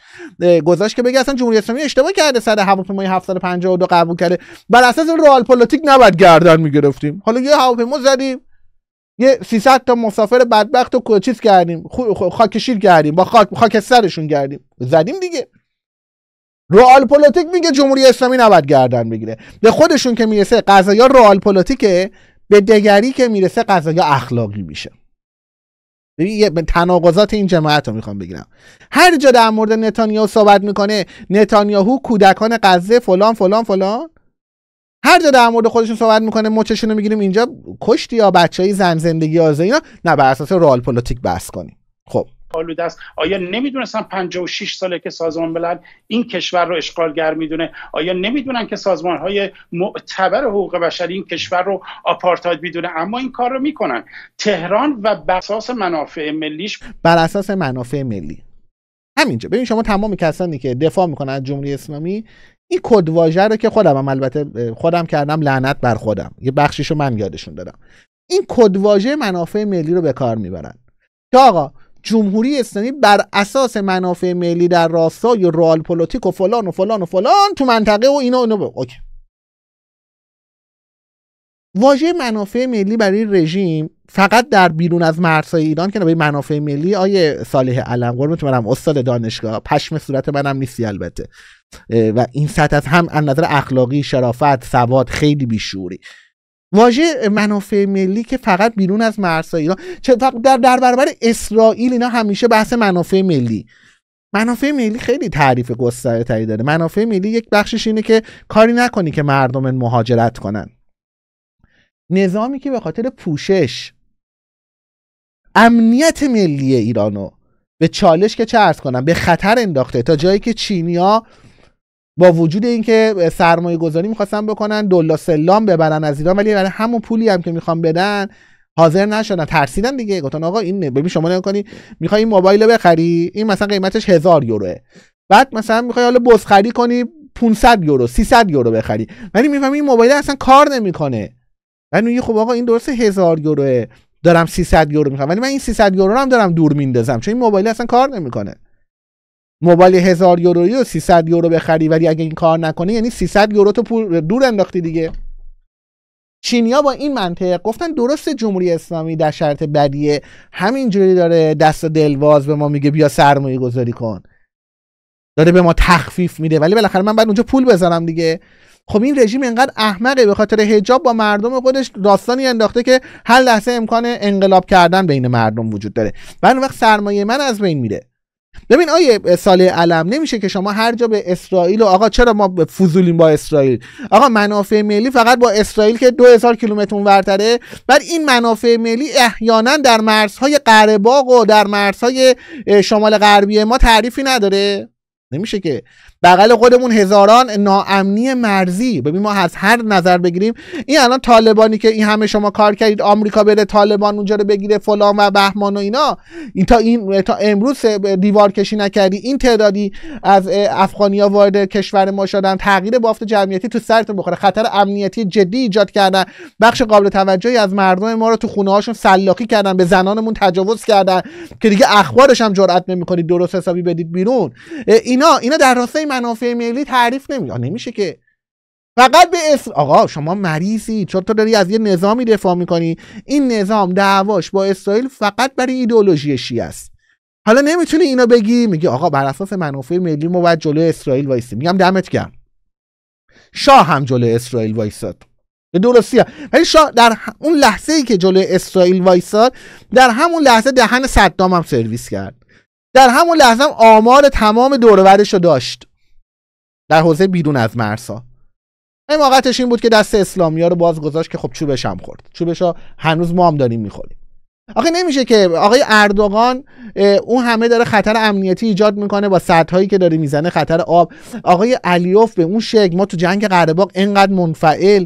گذاشت که بگه اصلا جمهوری اسلامی اشتباه کرده سر هواپیمای 752 قبول کرده بر اساس روال پلیتیک نباید گردن میگرفتیم حالا یه هواپیما زدیم یه 300 تا مسافر بدبخت و کوچیز کردیم خاکشیر کردیم با خاک سرشون کردیم زدیم دیگه رئال پلیتیک میگه جمهوری اسلامی نباید گردن بگیره به خودشون که میرسه قضایا رئال پلیتیکه به دگری که میرسه قضایا اخلاقی میشه تناقضات این جماعت رو میخوام بگیرم هر جا در مورد نتانیاهو صحبت میکنه نتانیاهو کودکان غزه فلان فلان فلان هر جا در مورد خودشون صحبت میکنه مچشون رو میگیریم اینجا کشتی یا بچه های زن زندگی آزه اینا نه بر اساس رال پلیتیک بحث کنیم خب
آلوده است آیا نمیدونستن 56 ساله که سازمان ملل این کشور رو اشغالگر میدونه آیا نمیدونن که سازمان های معتبر حقوق بشری این کشور رو آپارتاید میدونه اما این کار رو میکنن تهران و بر اساس منافع ملیش
بر اساس منافع ملی همینجا ببین شما تمام کسانی که دفاع میکنن از جمهوری اسلامی این کد رو که خودم البته خودم کردم لعنت بر خودم یه بخشیشو من یادشون دادم این کد منافع ملی رو به کار میبرن که آقا جمهوری اسلامی بر اساس منافع ملی در راستای رال پلیتیک و فلان و فلان و فلان تو منطقه و اینا اینا با... اوکی. واژه منافع ملی برای رژیم فقط در بیرون از مرزهای ایران که به منافع ملی آیه صالح علم تو منم استاد دانشگاه پشم صورت منم نیستی البته و این سطح از هم از نظر اخلاقی شرافت سواد خیلی بیشوری واژه منافع ملی که فقط بیرون از مرزهای ایران در در برابر اسرائیل اینا همیشه بحث منافع ملی منافع ملی خیلی تعریف گسترده داره منافع ملی یک بخشش اینه که کاری نکنی که مردم مهاجرت کنن نظامی که به خاطر پوشش امنیت ملی ایرانو به چالش که چه ارز کنم به خطر انداخته تا جایی که چینیا با وجود اینکه سرمایه گذاری میخواستن بکنن دلا سلام ببرن از ایران ولی برای همون پولی هم که میخوان بدن حاضر نشدن ترسیدن دیگه گفتن آقا این ببین شما نگاه کنی میخوای این موبایل بخری این مثلا قیمتش هزار یوروه بعد مثلا میخوای حالا بزخری کنی 500 یورو 300 یورو بخری ولی میفهمی این موبایل اصلا کار نمیکنه بعد میگی خب آقا این درسته هزار یوروه دارم 300 یورو میخوام ولی من این 300 یورو رو هم دارم دور میندازم چون این موبایل اصلا کار نمیکنه موبایل 1000 یورویی و 300 یورو بخری ولی اگه این کار نکنه یعنی 300 یورو تو پول دور انداختی دیگه چینیا با این منطق گفتن درست جمهوری اسلامی در شرط بدیه همینجوری داره دست دلواز به ما میگه بیا سرمایه گذاری کن داره به ما تخفیف میده ولی بالاخره من بعد اونجا پول بذارم دیگه خب این رژیم انقدر احمقه به خاطر حجاب با مردم خودش داستانی انداخته که هر لحظه امکان انقلاب کردن بین مردم وجود داره و اون وقت سرمایه من از بین میره ببین آیه ساله علم نمیشه که شما هر جا به اسرائیل و آقا چرا ما فضولیم با اسرائیل آقا منافع ملی فقط با اسرائیل که 2000 کیلومتر ورتره بعد این منافع ملی احیانا در مرزهای قره و در مرزهای شمال غربی ما تعریفی نداره نمیشه که بغل خودمون هزاران ناامنی مرزی ببین ما از هر نظر بگیریم این الان طالبانی که این همه شما کار کردید آمریکا بره طالبان اونجا رو بگیره فلان و بهمان و اینا این تا این تا امروز دیوار کشی نکردی این تعدادی از افغانیا وارد کشور ما شدن تغییر بافت جمعیتی تو سرتون بخوره خطر امنیتی جدی ایجاد کردن بخش قابل توجهی از مردم ما رو تو خونه هاشون سلاخی کردن به زنانمون تجاوز کردن که دیگه اخبارش هم جرئت نمیکنید درست حسابی بدید بیرون اینا اینا در راستای منافع ملی تعریف نمیشه نمیشه که فقط به اسر... آقا شما مریضی چطور تو داری از یه نظامی دفاع میکنی این نظام دعواش با اسرائیل فقط برای ایدئولوژی شیعه است حالا نمیتونی اینو بگی میگی آقا بر اساس منافع ملی ما باید جلو اسرائیل وایسی میگم دمت گرم شاه هم جلو اسرائیل وایساد به درستی ولی شاه در اون لحظه ای که جلو اسرائیل وایساد در همون لحظه دهن صدام هم سرویس کرد در همون لحظه آمار تمام دورورش رو داشت در حوزه بیرون از مرزها حماقتش این بود که دست اسلامیا رو باز گذاشت که خب چوبش هم خورد چوبش هنوز ما هم داریم میخوریم آخه نمیشه که آقای اردوغان اون همه داره خطر امنیتی ایجاد میکنه با سدهایی که داره میزنه خطر آب آقای علیوف به اون شکل ما تو جنگ قره اینقدر منفعل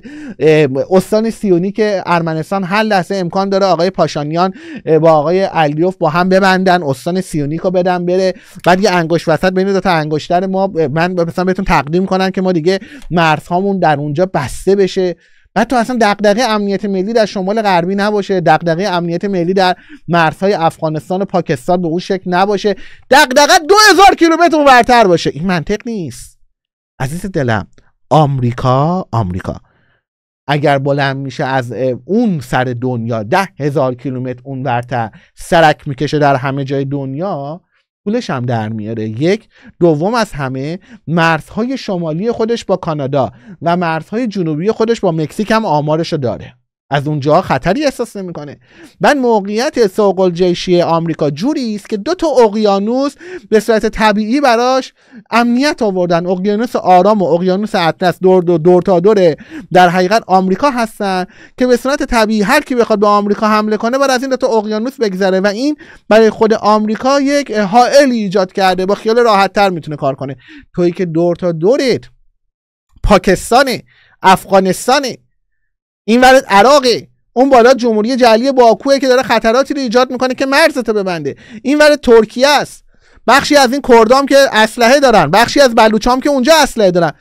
استان سیونی که ارمنستان هر لحظه امکان داره آقای پاشانیان با آقای علیوف با هم ببندن استان سیونی رو بدن بره بعد یه انگوش وسط بین دو تا انگشتر ما من مثلا بهتون تقدیم کنم که ما دیگه مرزهامون در اونجا بسته بشه بعد تو اصلا دغدغه امنیت ملی در شمال غربی نباشه دغدغه امنیت ملی در مرزهای افغانستان و پاکستان به اون شکل نباشه دغدغه 2000 کیلومتر برتر باشه این منطق نیست عزیز دلم آمریکا آمریکا اگر بلند میشه از اون سر دنیا ده هزار کیلومتر اون برتر سرک میکشه در همه جای دنیا پولش هم در میاره یک دوم از همه مرزهای شمالی خودش با کانادا و مرزهای جنوبی خودش با مکزیک هم آمارش داره از اونجا خطری احساس نمیکنه من موقعیت سوق جیشی آمریکا جوری است که دو تا اقیانوس به صورت طبیعی براش امنیت آوردن اقیانوس آرام و اقیانوس اطلس دور, دور, دور تا دوره در حقیقت آمریکا هستن که به صورت طبیعی هر کی بخواد به آمریکا حمله کنه بر از این دو تا اقیانوس بگذره و این برای خود آمریکا یک حائلی ایجاد کرده با خیال راحت تر میتونه کار کنه تویی که دور تا دورت پاکستان افغانستانه این ورد عراقه اون بالا جمهوری جعلی باکوه که داره خطراتی رو ایجاد میکنه که مرزتو ببنده این ورد ترکیه است بخشی از این کردام که اسلحه دارن بخشی از بلوچام که اونجا اسلحه دارن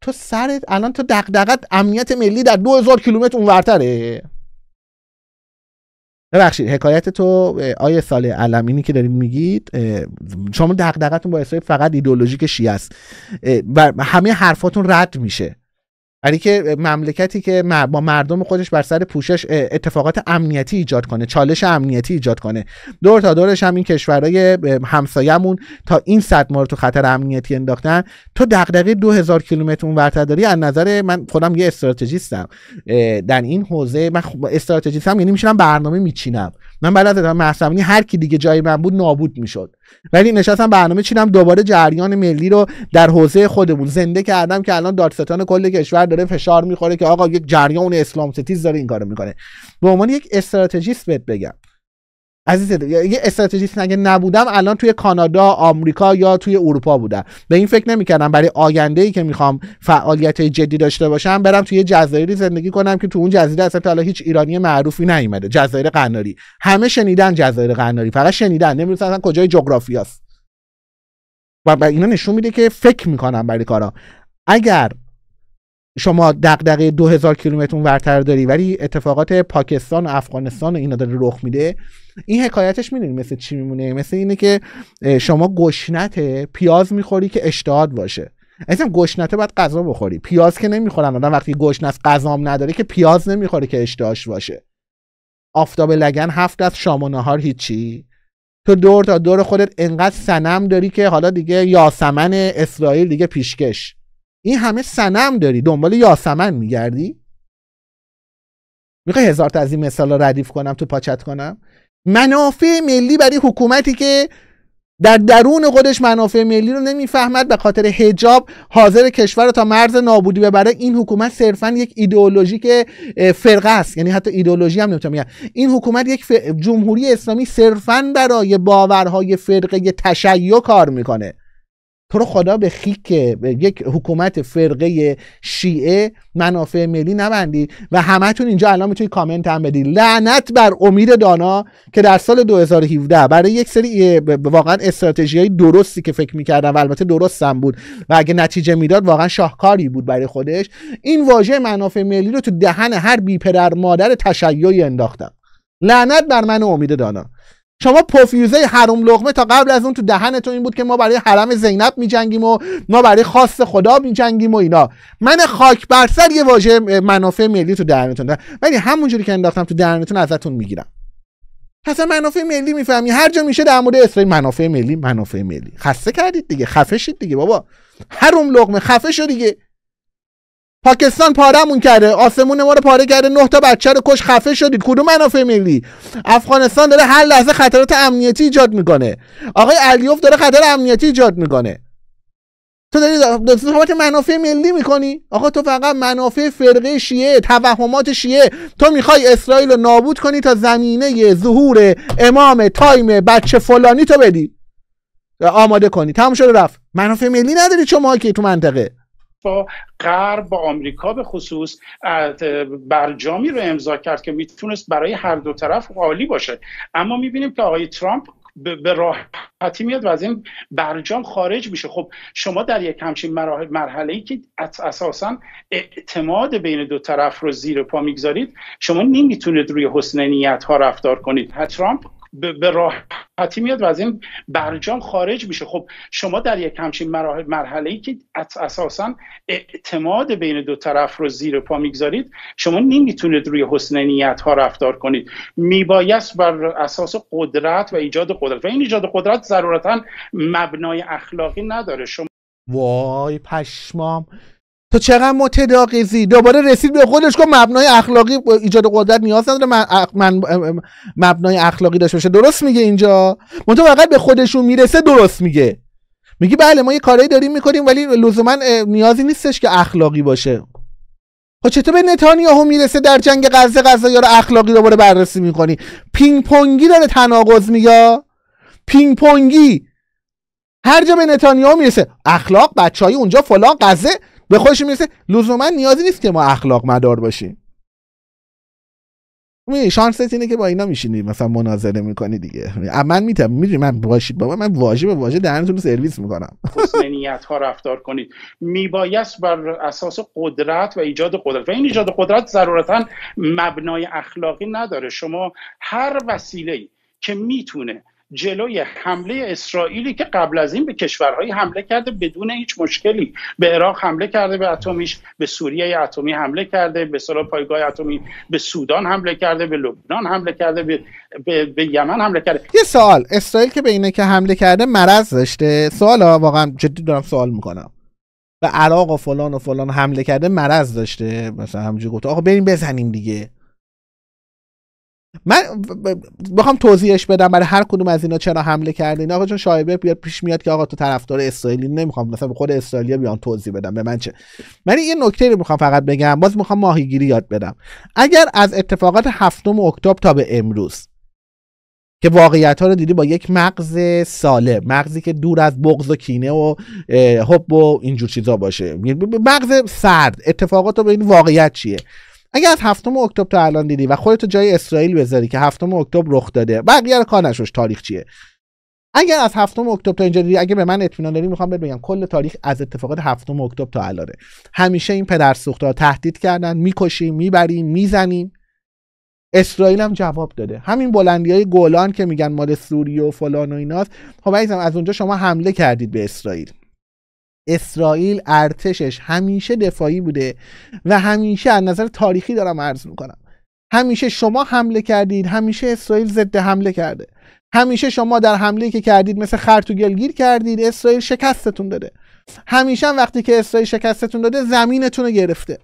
تو سرت الان تو دغدغت امنیت ملی در 2000 کیلومتر اونورتره ببخشید حکایت تو آیه سال علمینی که دارید میگید شما دغدغتون با اسرائیل فقط ایدئولوژیک شیعه است همه حرفاتون رد میشه برای یعنی که مملکتی که با مردم خودش بر سر پوشش اتفاقات امنیتی ایجاد کنه چالش امنیتی ایجاد کنه دور تا دورش هم این کشورهای همسایمون تا این صد ما تو خطر امنیتی انداختن تو دغدغه 2000 کیلومتر اون داری از نظر من خودم یه استراتژیستم در این حوزه من استراتژیستم یعنی میشینم برنامه میچینم من بعد از ادامه هر کی دیگه جای من بود نابود میشد ولی نشستم برنامه چینم دوباره جریان ملی رو در حوزه خودمون زنده کردم که الان دادستان کل کشور داره فشار میخوره که آقا یک جریان اسلام ستیز داره این کارو میکنه به عنوان یک استراتژیست بهت بگم عزیز یه استراتژیست اگه نبودم الان توی کانادا آمریکا یا توی اروپا بودم به این فکر نمیکردم برای آینده ای که میخوام فعالیت جدی داشته باشم برم توی جزایری زندگی کنم که تو اون جزیره اصلا تا هیچ ایرانی معروفی نیومده جزایر قناری همه شنیدن جزایر قناری فقط شنیدن نمیدونن اصلا کجای جغرافیاست و اینا نشون میده که فکر میکنم برای کارا اگر شما دغدغه 2000 کیلومتر ورتر داری ولی اتفاقات پاکستان و افغانستان و اینا داره رخ میده این حکایتش میدونی مثل چی میمونه مثل اینه که شما گشنت پیاز میخوری که اشتهاد باشه اصلا گشنته باید غذا بخوری پیاز که نمیخورن آدم وقتی گشنه غذام نداره که پیاز نمیخوره که اشتهاش باشه آفتاب لگن هفت از شام و نهار هیچی تو دور تا دور خودت انقدر سنم داری که حالا دیگه یاسمن اسرائیل دیگه پیشکش این همه سنم داری دنبال یاسمن میگردی میخوای هزار تا از این مثالا ردیف کنم تو پاچت کنم منافع ملی برای حکومتی که در درون خودش منافع ملی رو نمیفهمد به خاطر حجاب حاضر کشور رو تا مرز نابودی ببره این حکومت صرفا یک ایدئولوژی که فرقه است یعنی حتی ایدئولوژی هم نمیتونم این حکومت یک جمهوری اسلامی صرفا برای باورهای فرقه تشیع کار میکنه تو رو خدا به خیک یک حکومت فرقه شیعه منافع ملی نبندی و همتون اینجا الان میتونی کامنت هم بدی لعنت بر امید دانا که در سال 2017 برای یک سری واقعا استراتژی های درستی که فکر میکردم و البته درست هم بود و اگه نتیجه میداد واقعا شاهکاری بود برای خودش این واژه منافع ملی رو تو دهن هر بیپدر مادر تشیعی انداختم لعنت بر من امید دانا شما پفیوزه حرم لغمه تا قبل از اون تو دهنتون این بود که ما برای حرم زینب میجنگیم و ما برای خاص خدا میجنگیم و اینا من خاک بر سر یه واژه منافع ملی تو دهنتون ولی همونجوری که انداختم تو دهنتون ازتون میگیرم پس منافع ملی میفهمی هر جا میشه در مورد اسرائیل منافع ملی منافع ملی خسته کردید دیگه خفه شید دیگه بابا حرم لغمه خفه شو دیگه پاکستان پارمون کرده آسمون ما رو پاره کرده نه تا بچه رو کش خفه شدید کدوم منافع ملی افغانستان داره هر لحظه خطرات امنیتی ایجاد میکنه آقای علیوف داره خطر امنیتی ایجاد میکنه تو داری صحبت منافع ملی میکنی آقا تو فقط منافع فرقه شیعه توهمات شیعه تو میخوای اسرائیل رو نابود کنی تا زمینه ظهور امام تایم بچه فلانی تو بدی آماده کنی تمام شده رفت منافع ملی نداری شما که تو منطقه
با غرب با آمریکا به خصوص برجامی رو امضا کرد که میتونست برای هر دو طرف عالی باشه اما میبینیم که آقای ترامپ به راحتی میاد و از این برجام خارج میشه خب شما در یک همچین مرحله ای که اساسا اعتماد بین دو طرف رو زیر پا میگذارید شما نمیتونید روی حسن نیت ها رفتار کنید ترامپ به راحتی میاد و از این برجام خارج میشه خب شما در یک همچین مرحله ای که اساسا اعتماد بین دو طرف رو زیر پا میگذارید شما نمیتونید روی حسن نیت ها رفتار کنید میبایست بر اساس قدرت و ایجاد قدرت و این ایجاد قدرت ضرورتا مبنای اخلاقی نداره شما
وای پشمام تو چقدر متناقضی دوباره رسید به خودش که مبنای اخلاقی ایجاد قدرت نیاز نداره من, مبنای اخلاقی داشته باشه درست میگه اینجا تو واقعا به خودشون میرسه درست میگه میگی بله ما یه کارایی داریم میکنیم ولی لزوما نیازی نیستش که اخلاقی باشه خب چطور به نتانیاهو میرسه در جنگ غزه غذا یا اخلاقی دوباره بررسی میکنی پینگ پونگی داره تناقض میگه پینگ پونگی هر جا به نتانیاهو میرسه اخلاق های اونجا فلان غزه به خودش میرسه لزوما نیازی نیست که ما اخلاق مدار باشیم می شانست اینه که با اینا میشینی مثلا مناظره میکنی دیگه من میتم من باشید بابا من واژه به واژه دهنتون رو سرویس میکنم
نیت ها رفتار کنید میبایست بر اساس قدرت و ایجاد قدرت و این ایجاد قدرت ضرورتا مبنای اخلاقی نداره شما هر وسیله که میتونه جلوی حمله اسرائیلی که قبل از این به کشورهایی حمله کرده بدون هیچ مشکلی به عراق حمله کرده به اتمیش به سوریه اتمی حمله کرده به صلاح پایگاه اتمی به سودان حمله کرده به لبنان حمله کرده به, به،, یمن حمله کرده
یه سوال اسرائیل که به اینه که حمله کرده مرض داشته سوال واقعا جدی دارم سوال میکنم به عراق و فلان و فلان حمله کرده مرض داشته مثلا همونجوری گفت آقا بریم بزنیم دیگه من بخوام توضیحش بدم برای هر کدوم از اینا چرا حمله کرده اینا آقا چون شایبه بیاد پیش میاد که آقا تو طرفدار اسرائیلی نمیخوام مثلا به خود اسرائیلیا بیان توضیح بدم به من چه من یه نکته رو میخوام فقط بگم باز میخوام ماهیگیری یاد بدم اگر از اتفاقات هفتم اکتبر تا به امروز که واقعیت ها رو دیدی با یک مغز ساله مغزی که دور از بغض و کینه و حب و اینجور چیزا باشه یعنی مغز سرد اتفاقات رو به این واقعیت چیه اگه از هفتم اکتبر تا الان دیدی و خودتو جای اسرائیل بذاری که هفتم اکتبر رخ داده بقیه رو کار نشوش تاریخ چیه اگر از هفتم اکتبر تا اینجا دیدی اگه به من اطمینان داری میخوام بهت بگم کل تاریخ از اتفاقات هفتم اکتبر تا الانه همیشه این پدر سوخته تهدید کردن میکشیم میبریم میزنیم اسرائیل هم جواب داده همین بلندی های گولان که میگن مال سوریه و فلان و ایناست خب از اونجا شما حمله کردید به اسرائیل اسرائیل ارتشش همیشه دفاعی بوده و همیشه از نظر تاریخی دارم عرض میکنم همیشه شما حمله کردید همیشه اسرائیل ضد حمله کرده همیشه شما در حمله که کردید مثل خر گلگیر کردید اسرائیل شکستتون داده همیشه وقتی که اسرائیل شکستتون داده زمینتون رو گرفته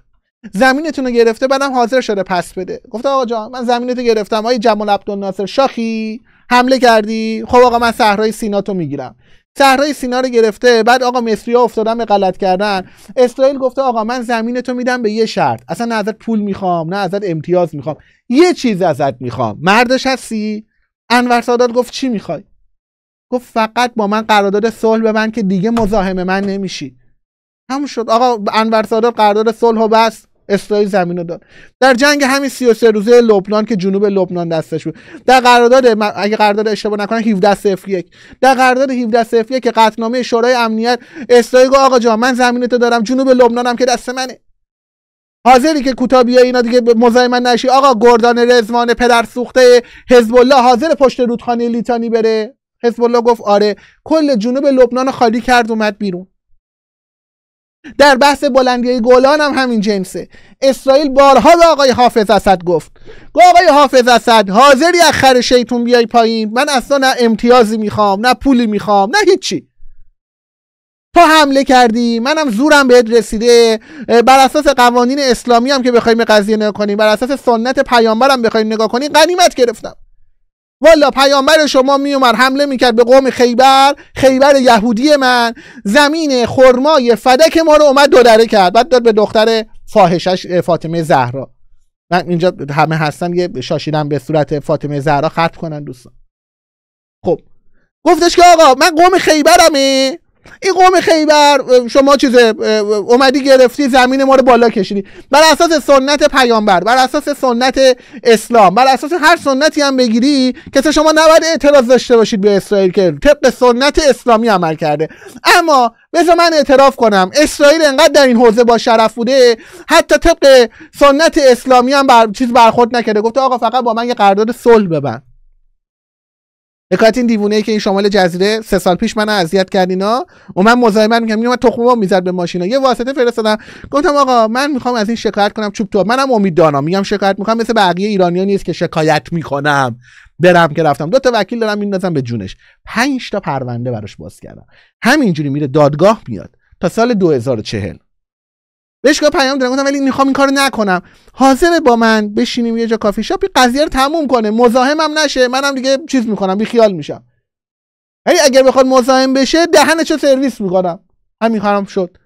زمینتون رو گرفته بعدم حاضر شده پس بده گفته آقا جان من زمینتو گرفتم آی جمال عبدالناصر شاخی حمله کردی خب آقا من صحرای سیناتو میگیرم صحرای سینا رو گرفته بعد آقا مصری افتادن به غلط کردن اسرائیل گفته آقا من زمین تو میدم به یه شرط اصلا نه ازت پول میخوام نه ازت امتیاز میخوام یه چیز ازت میخوام مردش هستی انور سادات گفت چی میخوای گفت فقط با من قرارداد صلح ببند که دیگه مزاحم من نمیشی همون شد آقا انور سادات قرارداد صلح و بست اسرائیل زمین داد در جنگ همین 33 روزه لبنان که جنوب لبنان دستش بود در قرارداد اگه قرارداد اشتباه نکنم 1701 در قرارداد 1701 که قطنامه شورای امنیت اسرائیل گفت آقا جان من زمینتو دارم جنوب هم که دست منه حاضری که کوتا بیا اینا دیگه مزاحم نشی آقا گردان رزوان پدر سوخته حزب الله حاضر پشت رودخانه لیتانی بره حزب الله گفت آره کل جنوب لبنان خالی کرد اومد بیرون در بحث بلندی گلان هم همین جنسه اسرائیل بارها به آقای حافظ اسد گفت گو آقای حافظ اسد حاضری از خر شیطون بیای پایین من اصلا نه امتیازی میخوام نه پولی میخوام نه هیچی تو حمله کردی منم زورم بهت رسیده بر اساس قوانین اسلامی هم که بخوایم قضیه نگاه کنیم بر اساس سنت پیامبرم بخوایم نگاه کنیم غنیمت گرفتم والا پیامبر شما میومد حمله میکرد به قوم خیبر خیبر یهودی من زمین خرمای فدک ما رو اومد دودره کرد بعد داد به دختر فاحشش فاطمه زهرا من اینجا همه هستن یه شاشیدم به صورت فاطمه زهرا خط کنن دوستان خب گفتش که آقا من قوم خیبرمه این قوم خیبر شما چیز اومدی گرفتی زمین ما رو بالا کشیدی بر اساس سنت پیامبر بر اساس سنت اسلام بر اساس هر سنتی هم بگیری که شما نباید اعتراض داشته باشید به اسرائیل که طبق سنت اسلامی عمل کرده اما بذار من اعتراف کنم اسرائیل انقدر در این حوزه با شرف بوده حتی طبق سنت اسلامی هم بر... چیز برخورد نکرده گفته آقا فقط با من یه قرارداد صلح ببند حکایت این دیوونه ای که این شمال جزیره سه سال پیش من اذیت کرد اینا و من مزاحم میگم اینو من تخمه میزد به ماشینا یه واسطه فرستادم گفتم آقا من میخوام از این شکایت کنم چوب تو منم امید دانا میگم شکایت میکنم مثل بقیه ها نیست که شکایت میکنم برم که رفتم دو تا وکیل دارم میندازم به جونش پنج تا پرونده براش باز کردم همینجوری میره دادگاه میاد تا سال 2040 بهش پیام دادم گفتم ولی میخوام این کارو نکنم حاضر با من بشینیم یه جا کافی شاپ قضیه رو تموم کنه مزاحمم نشه منم دیگه چیز میکنم بی خیال میشم ولی اگر بخواد مزاحم بشه دهنشو سرویس میکنم همین خرم شد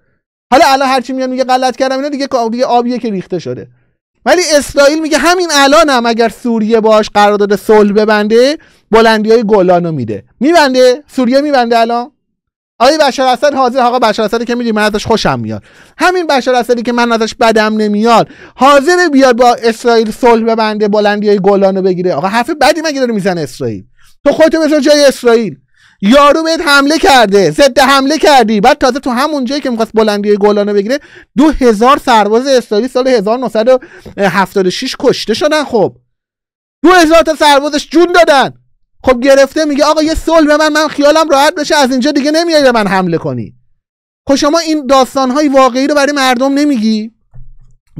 حالا الان هرچی میگن میگه غلط کردم اینا دیگه دیگه آبیه که ریخته شده ولی اسرائیل میگه همین الان هم اگر سوریه باش قرارداد صلح ببنده بلندی های گلانو میده میبنده سوریه میبنده الان آقای بشار اسد حاضر آقا بشار اسدی که میدونی من ازش خوشم میاد همین بشار اسدی که من ازش بدم نمیاد حاضر بیاد با اسرائیل صلح ببنده بلندی های گلان رو بگیره آقا حرف بدی مگه داره میزنه اسرائیل تو خودتو بذار جای اسرائیل یارو بهت حمله کرده ضد حمله کردی بعد تازه تو همون جایی که میخواست بلندی های گلانه بگیره دو هزار سرباز اسرائیلی سال 1976 کشته شدن خب دو هزار تا سربازش جون دادن خب گرفته میگه آقا یه صلح به من من خیالم راحت بشه از اینجا دیگه نمیای به من حمله کنی خب شما این داستانهای واقعی رو برای مردم نمیگی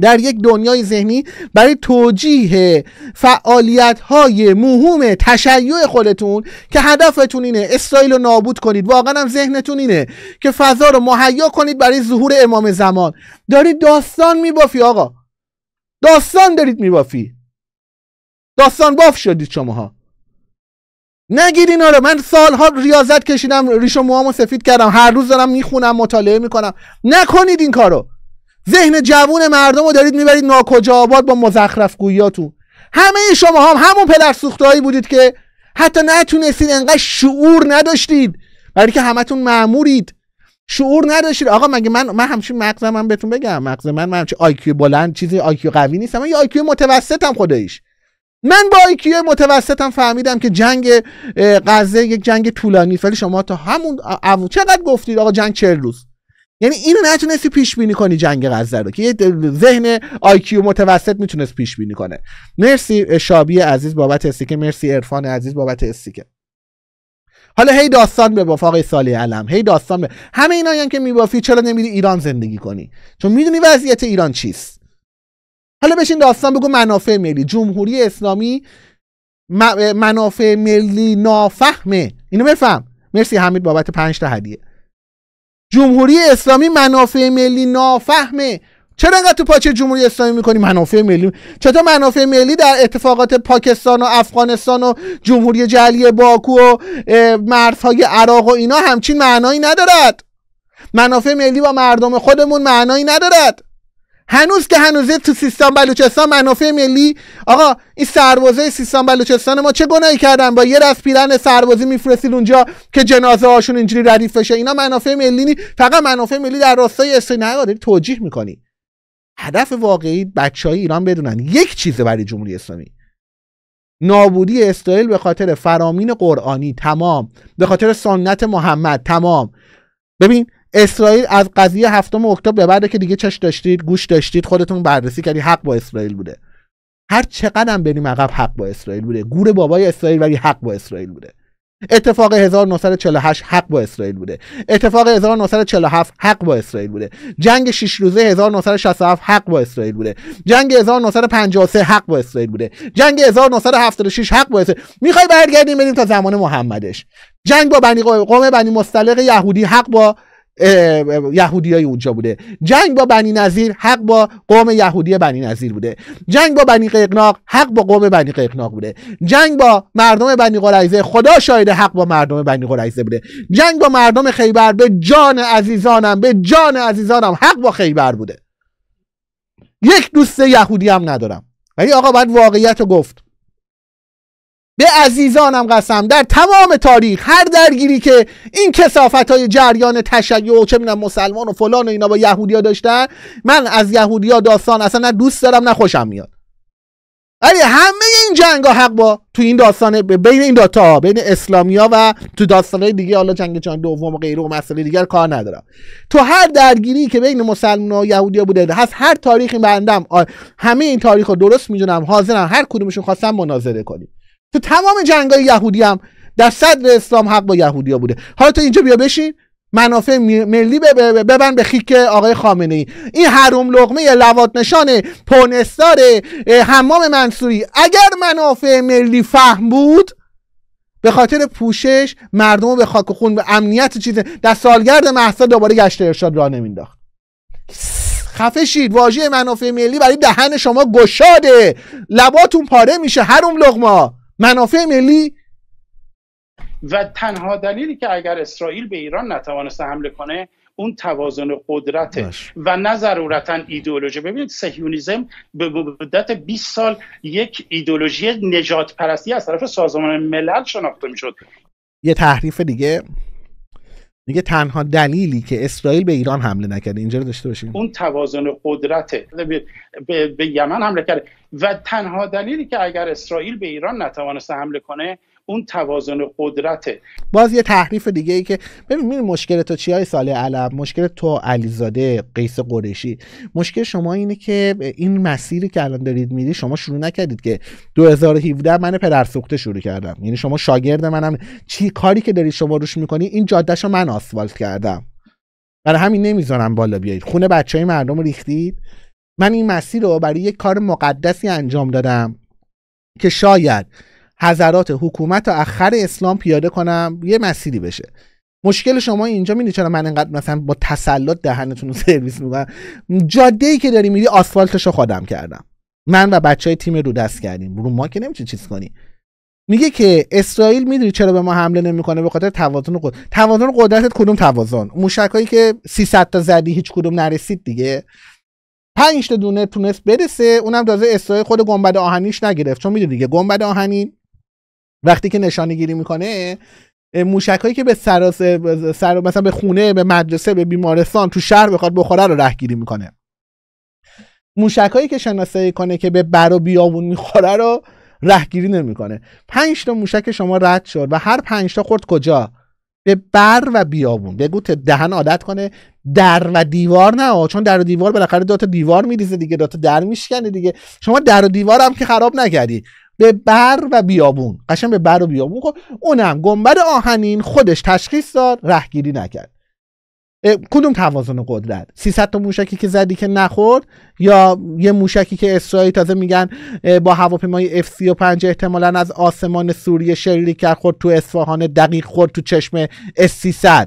در یک دنیای ذهنی برای توجیه فعالیت های مهم تشیع خودتون که هدفتون اینه اسرائیل رو نابود کنید واقعا هم ذهنتون اینه که فضا رو مهیا کنید برای ظهور امام زمان دارید داستان میبافی آقا داستان دارید میبافی داستان باف شدید شماها نگیر اینا رو من سالها ریاضت کشیدم ریش و موهامو سفید کردم هر روز دارم میخونم مطالعه میکنم نکنید این کارو ذهن جوون مردم رو دارید میبرید ناکجا آباد با مزخرف همه شما هم همون پدر سوختهایی بودید که حتی نتونستید انقدر شعور نداشتید برای که همتون معمورید شعور نداشتید آقا مگه من من همچین مغزم من بهتون بگم مغز من من بلند چیزی آیکیو قوی نیستم من یه آیکیو متوسطم خداییش من با ایکیو متوسطم فهمیدم که جنگ غزه یک جنگ طولانی ولی شما تا همون او... چقدر گفتید آقا جنگ 40 روز یعنی اینو نتونستی پیش بینی کنی جنگ غزه رو که یه ذهن آیکیو متوسط میتونست پیش بینی کنه مرسی شابی عزیز بابت که مرسی عرفان عزیز بابت که. حالا هی داستان به بافاق سالی علم هی داستان به همه اینا هم که میبافی چرا نمیری ایران زندگی کنی چون میدونی وضعیت ایران چیست حالا بشین داستان بگو منافع ملی جمهوری اسلامی منافع ملی نافهمه اینو بفهم مرسی حمید بابت پنج تا هدیه جمهوری اسلامی منافع ملی نافهمه چرا انقدر تو پاچه جمهوری اسلامی میکنی منافع ملی چطور منافع ملی در اتفاقات پاکستان و افغانستان و جمهوری جلی باکو و مرزهای عراق و اینا همچین معنایی ندارد منافع ملی با مردم خودمون معنایی ندارد هنوز که هنوزه تو سیستان بلوچستان منافع ملی آقا این سربازای سیستان بلوچستان ما چه گناهی کردن با یه دست پیرن سربازی میفرستید اونجا که جنازه هاشون اینجوری ردیف بشه اینا منافع ملی نی فقط منافع ملی در راستای نه داری توجیه میکنی هدف واقعی بچه های ایران بدونن یک چیزه برای جمهوری اسلامی نابودی اسرائیل به خاطر فرامین قرآنی تمام به خاطر سنت محمد تمام ببین اسرائیل از قضیه هفتم اکتبر به بعد که دیگه چش داشتید گوش داشتید خودتون بررسی کردی حق با اسرائیل بوده هر چقدر هم بریم عقب حق با اسرائیل بوده گور بابای اسرائیل ولی حق با اسرائیل بوده اتفاق 1948 حق با اسرائیل بوده اتفاق 1947 حق با اسرائیل بوده جنگ 6 روزه 1967 حق با اسرائیل بوده جنگ 1953 حق با اسرائیل بوده جنگ 1976 حق با اسرائیل میخوای برگردیم بریم تا زمان محمدش جنگ با بنی قوم بنی مستلق یهودی حق با های اونجا بوده جنگ با بنی نظیر حق با قوم یهودی بنی نظیر بوده جنگ با بنی قیقناق حق با قوم بنی قیقناق بوده جنگ با مردم بنی قریظه خدا شاهد حق با مردم بنی قریظه بوده جنگ با مردم خیبر به جان عزیزانم به جان عزیزانم حق با خیبر بوده یک دوست یهودی هم ندارم ولی آقا باید واقعیت رو گفت به عزیزانم قسم در تمام تاریخ هر درگیری که این کسافت های جریان تشیع و چه میدونم مسلمان و فلان و اینا با یهودیا داشتن من از یهودیا داستان اصلا نه دوست دارم نه خوشم میاد ولی همه این جنگ ها حق با تو این داستان بین این داتا بین اسلامیا و تو داستان های دیگه حالا جنگ چند دوم و غیره و مسئله دیگر کار ندارم تو هر درگیری که بین مسلمان و یهودیا بوده هست هر تاریخی بندم همه این تاریخ درست میدونم حاضرم هر کدومشون خواستم مناظره کنیم تو تمام جنگای یهودی هم در صدر اسلام حق با یهودیا بوده حالا تو اینجا بیا بشین منافع ملی ببن به خیک آقای خامنه ای این حروم لغمه لوات نشانه پونستار حمام منصوری اگر منافع ملی فهم بود به خاطر پوشش مردم به خاک و خون به امنیت چیز در سالگرد مهسا دوباره گشت ارشاد را نمینداخت شید واژه منافع ملی برای دهن شما گشاده لباتون پاره میشه هروم لغمه منافع ملی
و تنها دلیلی که اگر اسرائیل به ایران نتوانسته حمله کنه اون توازن قدرت و نه ضرورتا ایدئولوژی ببینید سهیونیزم به مدت 20 سال یک ایدئولوژی نجات پرستی از طرف سازمان ملل شناخته میشد
یه تحریف دیگه میگه تنها دلیلی که اسرائیل به ایران حمله نکرده اینجا رو داشته باشیم
اون توازن قدرته به, به،, یمن حمله کرده و تنها دلیلی که اگر اسرائیل به ایران نتوانسته حمله کنه اون توازن قدرته
باز یه تحریف دیگه ای که ببین مشکل تو چی های ساله علم مشکل تو علیزاده قیس قریشی مشکل شما اینه که این مسیری که الان دارید میری شما شروع نکردید که 2017 من پدر سوخته شروع کردم یعنی شما شاگرد منم چی کاری که دارید شما روش میکنی این جادهشو من آسفالت کردم برای همین نمیذارم بالا بیایید خونه بچه های مردم رو ریختید من این مسیر رو برای یک کار مقدسی انجام دادم که شاید حضرات حکومت تا اخر اسلام پیاده کنم یه مسیری بشه مشکل شما اینجا میدونی چرا من انقدر مثلا با تسلط دهنتون رو سرویس میکنم جاده ای که داری میری آسفالتش رو خودم کردم من و بچه های تیم رو دست کردیم رو ما که نمیشه چیز کنی میگه که اسرائیل میدونی چرا به ما حمله نمیکنه به خاطر توازن قدرت توازن قدرتت کدوم توازن موشکایی که 300 تا زدی هیچ کدوم نرسید دیگه 5 تا دونه تونست برسه اونم تازه اسرائیل خود گنبد آهنیش نگرفت چون میدونی دیگه گنبد آهنی وقتی که نشانه گیری میکنه موشک هایی که به سراس سر مثلا به خونه به مدرسه به بیمارستان تو شهر بخواد بخوره رو رهگیری میکنه موشک هایی که شناسایی کنه که به بر و بیابون میخوره رو رهگیری نمیکنه پنج تا موشک شما رد شد و هر پنج تا خورد کجا به بر و بیابون بگو دهن عادت کنه در و دیوار نه چون در و دیوار بالاخره دو تا دیوار میریزه دیگه دو تا در میشکنه دیگه شما در و دیوار هم که خراب نکردی به بر و بیابون قشن به بر و بیابون خب اونم گنبد آهنین خودش تشخیص داد رهگیری نکرد کدوم توازن قدرت 300 تا موشکی که زدی که نخورد یا یه موشکی که اسرائیل تازه میگن با هواپیمای اف 35 احتمالا از آسمان سوریه شلیک کرد خورد تو اصفهان دقیق خورد تو چشم S300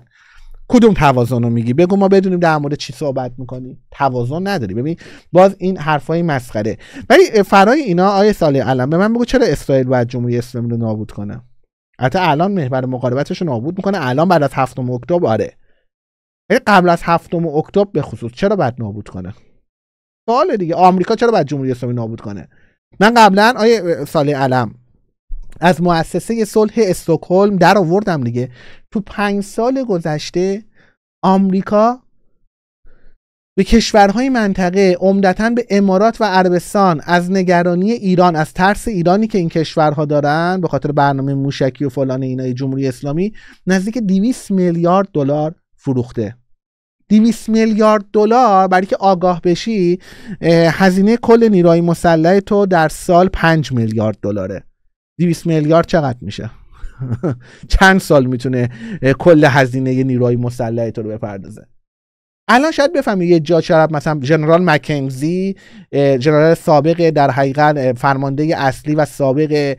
کدوم توازن رو میگی بگو ما بدونیم در مورد چی صحبت میکنی توازن نداری ببین باز این حرفای مسخره ولی فرای اینا آیه سالی علم به من بگو چرا اسرائیل باید جمهوری اسلامی رو نابود کنه حتی الان محور مقاربتش رو نابود میکنه الان بعد از هفتم اکتبر آره قبل از هفتم اکتبر به خصوص چرا باید نابود کنه سوال دیگه آمریکا چرا باید جمهوری اسلامی نابود کنه من قبلا آیه سالی علم از مؤسسه صلح استکهلم در آوردم دیگه تو پنج سال گذشته آمریکا به کشورهای منطقه عمدتا به امارات و عربستان از نگرانی ایران از ترس ایرانی که این کشورها دارن به خاطر برنامه موشکی و فلان اینای جمهوری اسلامی نزدیک 200 میلیارد دلار فروخته 200 میلیارد دلار برای که آگاه بشی هزینه کل نیروی مسلح تو در سال 5 میلیارد دلاره 200 میلیارد چقدر میشه چند سال میتونه کل هزینه نیروهای مسلح تو رو بپردازه الان شاید بفهمید یه جا چرا مثلا جنرال مکنزی جنرال سابق در حقیقت فرمانده اصلی و سابق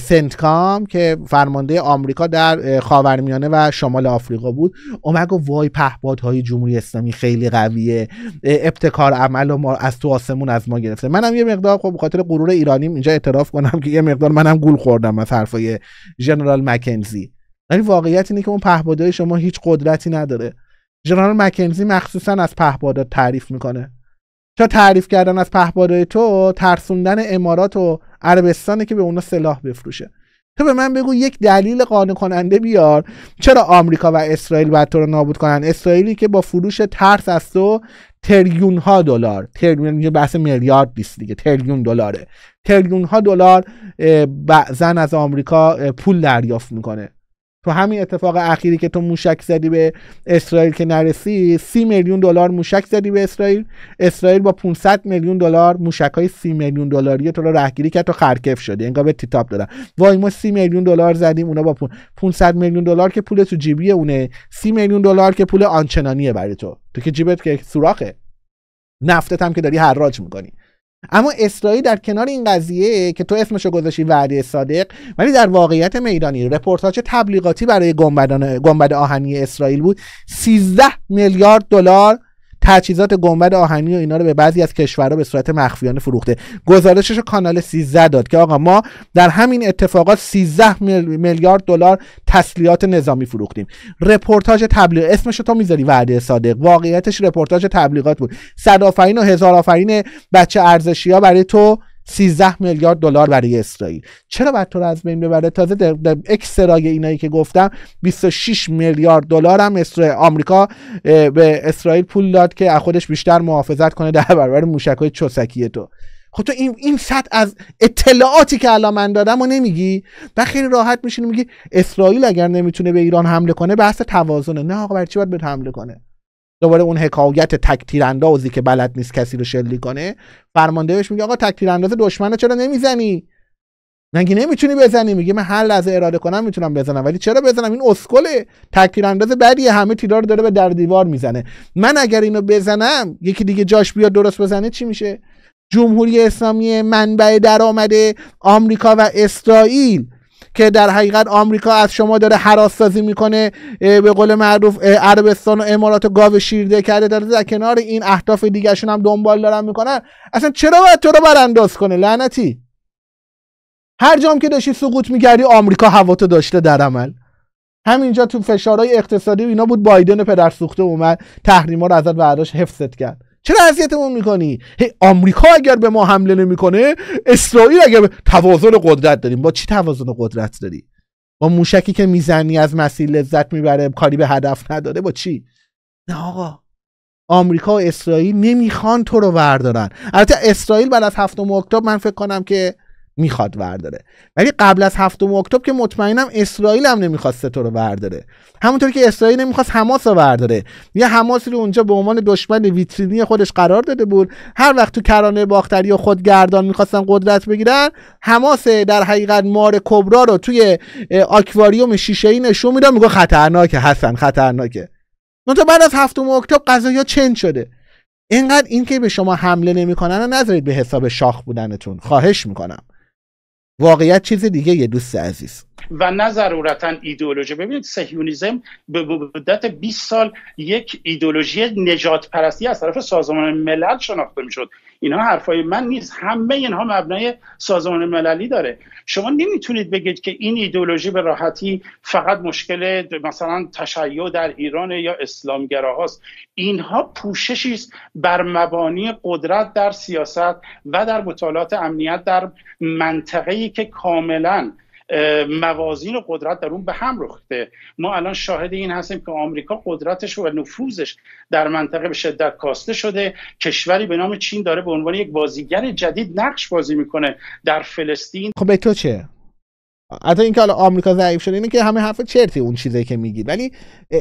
سنتکام که فرمانده آمریکا در خاورمیانه و شمال آفریقا بود اومد و وای پهپادهای جمهوری اسلامی خیلی قویه ابتکار عمل و ما از تو آسمون از ما گرفته منم یه مقدار خب خاطر غرور ایرانیم اینجا اعتراف کنم که یه مقدار منم گول خوردم از حرفای جنرال مکنزی ولی واقعیت اینه که اون پهپادهای شما هیچ قدرتی نداره جنرال مکنزی مخصوصا از پهبادا تعریف میکنه چرا تعریف کردن از پهبادای تو ترسوندن امارات و عربستانه که به اونا سلاح بفروشه تو به من بگو یک دلیل قانع کننده بیار چرا آمریکا و اسرائیل باید تو رو نابود کنن اسرائیلی که با فروش ترس از تو تریون ها دلار تریون یه بحث میلیارد نیست دیگه تریون دلاره تریون ها دلار زن از آمریکا پول دریافت میکنه تو همین اتفاق اخیری که تو موشک زدی به اسرائیل که نرسی سی میلیون دلار موشک زدی به اسرائیل اسرائیل با 500 میلیون دلار موشک های سی میلیون دلاری تو رو رهگیری کرد تو خرکف شدی انگار به تیتاب دادن وای ما سی میلیون دلار زدیم اونا با 500 میلیون دلار که پول تو جیبی اونه سی میلیون دلار که پول آنچنانیه برای تو تو که جیبت که سوراخه نفتت هم که داری حراج میکنی اما اسرائیل در کنار این قضیه که تو اسمشو گذاشی وعده صادق ولی در واقعیت میدانی رپورتاج تبلیغاتی برای گنبد آهنی اسرائیل بود 13 میلیارد دلار تجهیزات گنبد آهنی و اینا رو به بعضی از کشورها به صورت مخفیانه فروخته گزارشش کانال 13 داد که آقا ما در همین اتفاقات 13 میلیارد دلار تسلیحات نظامی فروختیم رپورتاج تبلیغ اسمش تو میذاری وعده صادق واقعیتش رپورتاج تبلیغات بود صد و هزار آفرین بچه ارزشی ها برای تو 13 میلیارد دلار برای اسرائیل چرا بعد تو رو از بین ببره تازه در, در اکسترای اینایی که گفتم 26 میلیارد دلار هم اسرائیل آمریکا به اسرائیل پول داد که خودش بیشتر محافظت کنه در برابر های چوسکی تو خب تو این این سطح از اطلاعاتی که الان من دادم و نمیگی و خیلی راحت میشین میگی اسرائیل اگر نمیتونه به ایران حمله کنه بحث توازنه نه آقا برای چی باید به حمله کنه دوباره اون حکایت تک تیراندازی که بلد نیست کسی رو شلی کنه فرمانده بهش میگه آقا تک تیرانداز دشمنه چرا نمیزنی نگی نمیتونی بزنی میگه من هر لحظه اراده کنم میتونم بزنم ولی چرا بزنم این اسکله تکتیر انداز بدیه همه تیرا رو داره به در دیوار میزنه من اگر اینو بزنم یکی دیگه جاش بیاد درست بزنه چی میشه جمهوری اسلامی منبع درآمده آمریکا و اسرائیل که در حقیقت آمریکا از شما داره حراس سازی میکنه به قول معروف عربستان و امارات و گاو شیرده کرده در کنار این اهداف دیگرشون هم دنبال دارن میکنن اصلا چرا باید تو رو برانداز کنه لعنتی هر جام که داشتی سقوط میکردی آمریکا هواتو داشته در عمل همینجا تو فشارهای اقتصادی اینا بود بایدن پدر سوخته اومد تحریما رو ازت برداشت حفظت کرد چرا اذیتمون میکنی هی آمریکا اگر به ما حمله نمیکنه اسرائیل اگر به توازن قدرت داریم با چی توازن قدرت داری با موشکی که میزنی از مسیر لذت میبره کاری به هدف نداره با چی نه آقا آمریکا و اسرائیل نمیخوان تو رو بردارن البته اسرائیل بعد از هفتم اکتبر من فکر کنم که میخواد ورداره ولی قبل از هفتم اکتبر که مطمئنم اسرائیل هم نمیخواست تو رو ورداره همونطور که اسرائیل نمیخواست حماس رو ورداره یه حماسی رو اونجا به عنوان دشمن ویترینی خودش قرار داده بود هر وقت تو کرانه باختری و خودگردان میخواستن قدرت بگیرن حماس در حقیقت مار کبرا رو توی آکواریوم شیشه ای نشون میدن میگه خطرناکه حسن خطرناکه منتها بعد از هفتم اکتبر قضایا چند شده اینقدر اینکه به شما حمله نمیکنن نذارید به حساب شاخ بودنتون خواهش میکنم واقعیت چیز دیگه یه دوست عزیز
و نه ضرورتا ایدئولوژی ببینید سهیونیزم به مدت 20 سال یک ایدئولوژی نجات پرستی از طرف سازمان ملل شناخته میشد اینها حرفای من نیست همه اینها مبنای سازمان مللی داره شما نمیتونید بگید که این ایدئولوژی به راحتی فقط مشکل مثلا تشیع در ایران یا اسلامگراهاست اینها پوششی است بر مبانی قدرت در سیاست و در مطالعات امنیت در منطقه‌ای که کاملا موازین و قدرت در اون به هم رخته ما الان شاهد این هستیم که آمریکا قدرتش و نفوذش در منطقه به شدت کاسته شده کشوری به نام چین داره به عنوان یک بازیگر جدید نقش بازی میکنه در فلسطین
خب به تو چه حتی اینکه حالا آمریکا ضعیف شده اینه که همه حرف چرتی اون چیزی که میگید ولی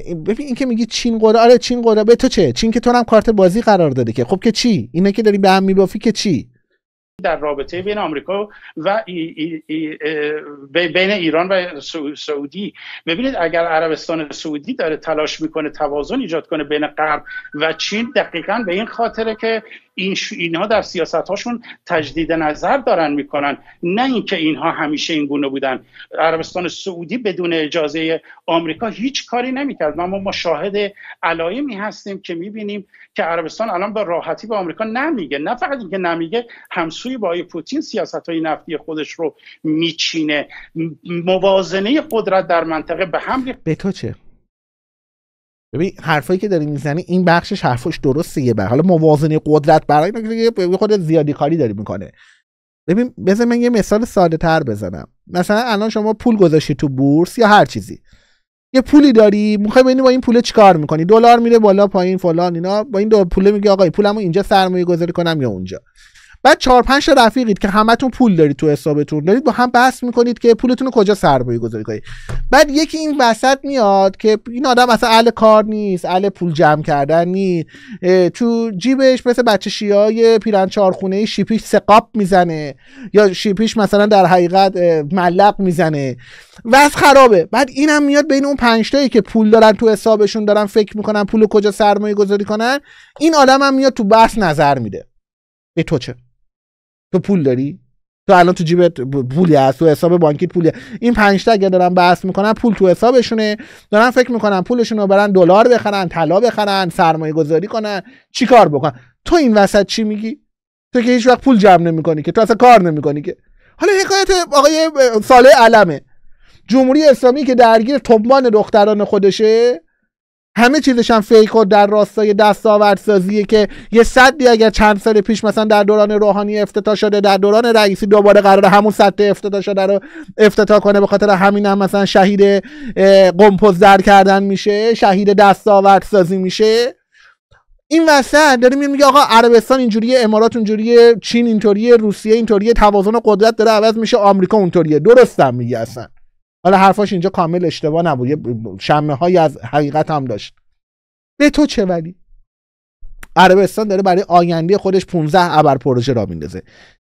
ببین اینکه که میگی چین قراره آره چین قراره به تو چه چین که تو هم کارت بازی قرار داده که خب که چی اینه که داری به هم میبافی که چی
در رابطه بین آمریکا و بین ایران و سعودی ببینید اگر عربستان سعودی داره تلاش میکنه توازن ایجاد کنه بین غرب و چین دقیقا به این خاطره که این اینها در سیاست هاشون تجدید نظر دارن میکنن نه اینکه اینها همیشه این گونه بودن عربستان سعودی بدون اجازه آمریکا هیچ کاری نمیکرد ما ما شاهد علایمی هستیم که میبینیم که عربستان الان به راحتی به آمریکا نمیگه نه فقط اینکه نمیگه همسوی با پوتین سیاست های نفتی خودش رو میچینه موازنه قدرت در منطقه به هم
به تو چه ببین حرفایی که داری میزنی این بخشش حرفش درسته بر حالا موازنه قدرت برای اینا خود زیادی کاری داری میکنه ببین بذار من یه مثال ساده تر بزنم مثلا الان شما پول گذاشتی تو بورس یا هر چیزی یه پولی داری میخوای ببینی با این پول چیکار میکنی دلار میره بالا پایین فلان اینا با این دو پول میگی آقا پولمو اینجا سرمایه گذاری کنم یا اونجا بعد چهار پنج تا رفیقید که همتون پول دارید تو حسابتون دارید با هم بحث میکنید که پولتون رو کجا سرمایه گذاری کنید بعد یکی این وسط میاد که این آدم اصلا اهل کار نیست اهل پول جمع کردن نیست تو جیبش مثل بچه شیای پیرن چارخونه شیپیش سقاب میزنه یا شیپیش مثلا در حقیقت ملق میزنه از خرابه بعد اینم میاد بین اون پنجتایی که پول دارن تو حسابشون دارن فکر میکنن پول کجا سرمایه گذاری کنن این آدم هم میاد تو بحث نظر میده به تو چه تو پول داری تو الان تو جیبت پولی هست تو حساب بانکیت پولی هست. این پنج تا اگه دارن بحث میکنن پول تو حسابشونه دارن فکر میکنن پولشون رو برن دلار بخرن طلا بخرن سرمایه گذاری کنن چیکار بکنن تو این وسط چی میگی تو که هیچ وقت پول جمع نمیکنی که تو اصلا کار نمیکنی که حالا حکایت آقای ساله علمه جمهوری اسلامی که درگیر تنبان دختران خودشه همه چیزش هم فیک و در راستای دستاوردسازیه که یه صدی اگر چند سال پیش مثلا در دوران روحانی افتتاح شده در دوران رئیسی دوباره قرار همون صد افتتاح شده رو افتتاح کنه به خاطر همین هم مثلا شهید قمپوز در کردن میشه شهید سازی میشه این وسط داره میگه آقا عربستان اینجوری امارات اونجوریه چین اینطوریه روسیه اینطوریه توازن قدرت داره عوض میشه آمریکا اونطوریه درستم میگه اصلا حالا حرفاش اینجا کامل اشتباه نبود یه شمه های از حقیقت هم داشت به تو چه ولی عربستان داره برای آینده خودش 15 ابر پروژه را میندازه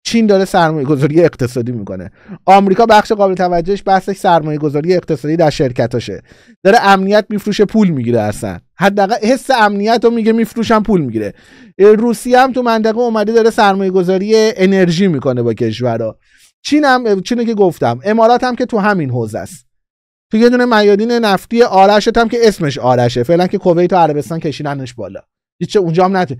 چین داره سرمایه گذاری اقتصادی میکنه آمریکا بخش قابل توجهش بحثش سرمایه گذاری اقتصادی در شرکتاشه داره امنیت میفروشه پول میگیره اصلا حداقل حس امنیت رو میگه میفروشم پول میگیره روسیه هم تو منطقه اومده داره سرمایه گذاری انرژی میکنه با کشورها چین هم که گفتم امارات هم که تو همین حوزه است تو یه دونه میادین نفتی آرش هم که اسمش آرشه فعلا که کویت و عربستان کشیننش بالا هیچ اونجا هم تو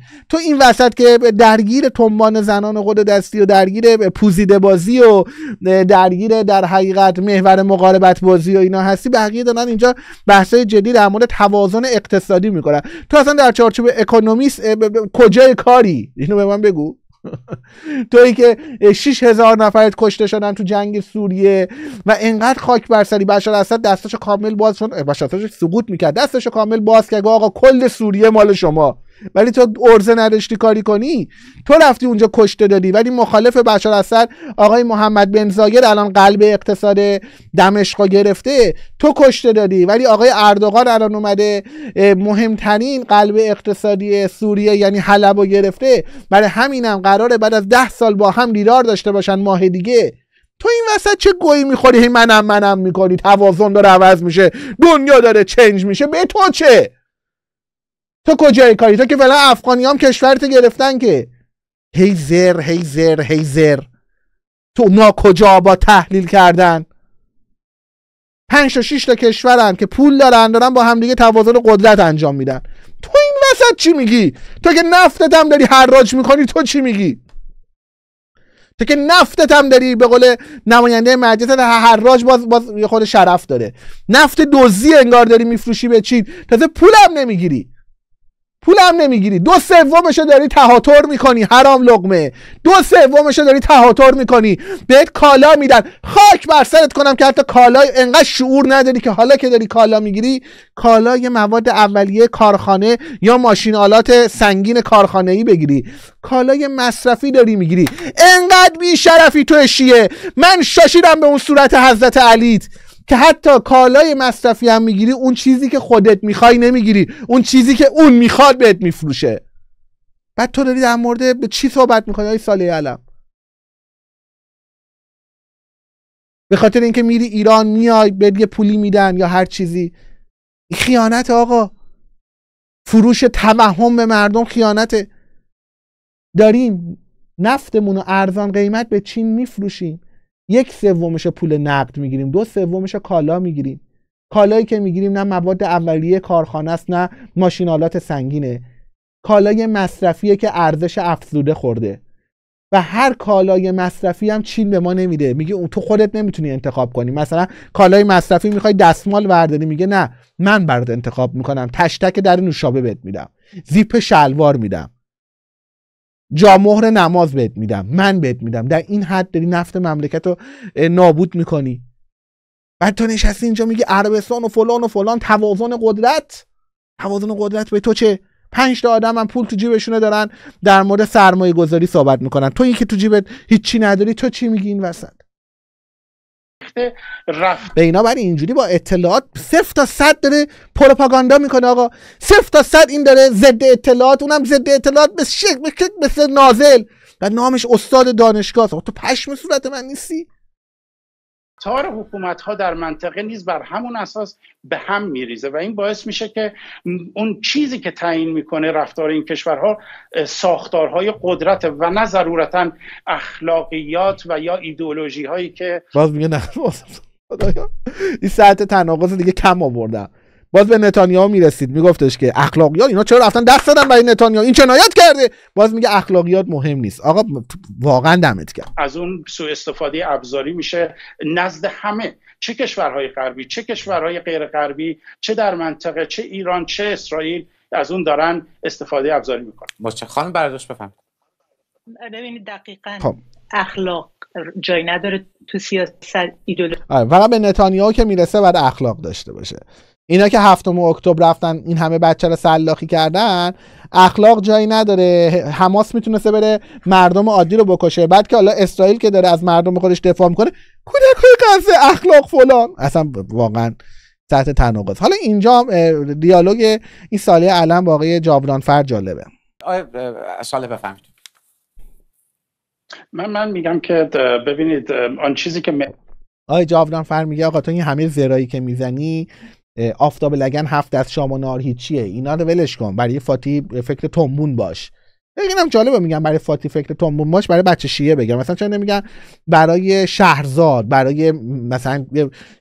این وسط که درگیر تنبان زنان خود دستی و درگیر پوزیده بازی و درگیر در حقیقت محور مقاربت بازی و اینا هستی بقیه دارن اینجا بحثای جدی در مورد توازن اقتصادی میکنن تو اصلا در چارچوب اکونومیست کجای کاری اینو به من بگو این که 6 هزار نفرت کشته شدن تو جنگ سوریه و انقدر خاک بر سری بشار اسد دستاشو کامل باز چون بشار سقوط میکرد دستش کامل باز که آقا کل سوریه مال شما ولی تو ارزه نداشتی کاری کنی تو رفتی اونجا کشته دادی ولی مخالف بشار اسد آقای محمد بن زاگر الان قلب اقتصاد دمشق گرفته تو کشته دادی ولی آقای اردوغان الان اومده مهمترین قلب اقتصادی سوریه یعنی حلب و گرفته برای همینم قراره بعد از ده سال با هم دیدار داشته باشن ماه دیگه تو این وسط چه گویی میخوری هی منم منم میکنی توازن داره عوض میشه دنیا داره چنج میشه به تو چه تو کجای کاری تو که فعلا افغانی هم کشورت گرفتن که هی زر هی زر هی زر تو با تحلیل کردن پنج تا شیش تا کشورن که پول دارن دارن با همدیگه توازن قدرت انجام میدن تو این وسط چی میگی تو که نفتت هم داری حراج میکنی تو چی میگی تو که نفتت هم داری به قول نماینده مجلس حراج باز باز خود شرف داره نفت دوزی انگار داری میفروشی به چین تازه پولم نمیگیری پولم نمیگیری دو سومشو داری تهاتر میکنی حرام لقمه دو سومشو داری تهاتر میکنی بهت کالا میدن خاک بر سرت کنم که حتی کالا انقدر شعور نداری که حالا که داری کالا میگیری کالای مواد اولیه کارخانه یا ماشین آلات سنگین کارخانه ای بگیری کالای مصرفی داری میگیری انقدر بی شرفی تو شیه من شاشیدم به اون صورت حضرت علیت که حتی کالای مصرفی هم میگیری اون چیزی که خودت میخوای نمیگیری اون چیزی که اون میخواد بهت میفروشه بعد تو داری در مورد به چی صحبت میکنی های ساله علم به خاطر اینکه میری ایران میای به یه پولی میدن یا هر چیزی خیانت آقا فروش توهم به مردم خیانت داریم نفتمون رو ارزان قیمت به چین میفروشیم یک سومش پول نقد میگیریم دو سومش کالا میگیریم کالایی که میگیریم نه مواد اولیه کارخانه است نه ماشینالات سنگینه کالای مصرفیه که ارزش افزوده خورده و هر کالای مصرفی هم چین به ما نمیده میگه تو خودت نمیتونی انتخاب کنی مثلا کالای مصرفی میخوای دستمال ورداری میگه نه من برات انتخاب میکنم تشتک در نوشابه بهت میدم زیپ شلوار میدم جا مهر نماز بهت میدم من بهت میدم در این حد داری نفت مملکت رو نابود میکنی بعد تو نشستی اینجا میگی عربستان و فلان و فلان توازن قدرت توازن قدرت به تو چه پنج تا آدم هم پول تو جیبشونه دارن در مورد سرمایه گذاری صحبت میکنن تو این که تو جیبت هیچی نداری تو چی میگی این وسط رفت برای اینجوری با اطلاعات صفر تا صد داره پروپاگاندا میکنه آقا صفر تا صد این داره ضد اطلاعات اونم ضد اطلاعات به شکل مثل نازل و نامش استاد دانشگاه تو پشم
صورت من نیستی تار حکومت ها در منطقه نیز بر همون اساس به هم میریزه و این باعث میشه که اون چیزی که تعیین میکنه رفتار این کشورها ساختارهای قدرت و نه ضرورتا اخلاقیات و یا ایدئولوژی هایی که
باز میگه نه این ساعت تناقض دیگه کم آوردم باز به نتانیاهو میرسید میگفتش که اخلاقیات اینا چرا رفتن دست دادن برای نتانیاهو این جنایت کرده باز میگه اخلاقیات مهم نیست آقا واقعا دمت کرد
از اون سوء استفاده ابزاری میشه نزد همه چه کشورهای غربی چه کشورهای غیر غربی چه در منطقه چه ایران چه اسرائیل از اون دارن استفاده ابزاری میکنن باشه خانم برداشت بفهم
ببینید دقیقاً خب.
اخلاق جای نداره تو سیاست ایدولوژی
آره، فقط به نتانیاهو که میرسه بعد اخلاق داشته باشه اینا که هفتم اکتبر رفتن این همه بچه رو سلاخی کردن اخلاق جایی نداره حماس میتونسته بره مردم عادی رو بکشه بعد که حالا اسرائیل که داره از مردم خودش دفاع میکنه کودک قصه اخلاق فلان اصلا واقعا تحت تناقض حالا اینجا دیالوگ این سالی علم واقعی فر جالبه
سال بفهمید من
من میگم که ببینید آن چیزی که م...
آقای فر میگه آقا تو این همه زرایی که میزنی آفتاب لگن هفت از شام و نار هیچیه اینا رو ولش کن برای فاتی فکر تومون باش ببینم جالبه میگم برای فاتی فکر تومون باش برای بچه شیعه بگم مثلا چرا نمیگم برای شهرزاد برای مثلا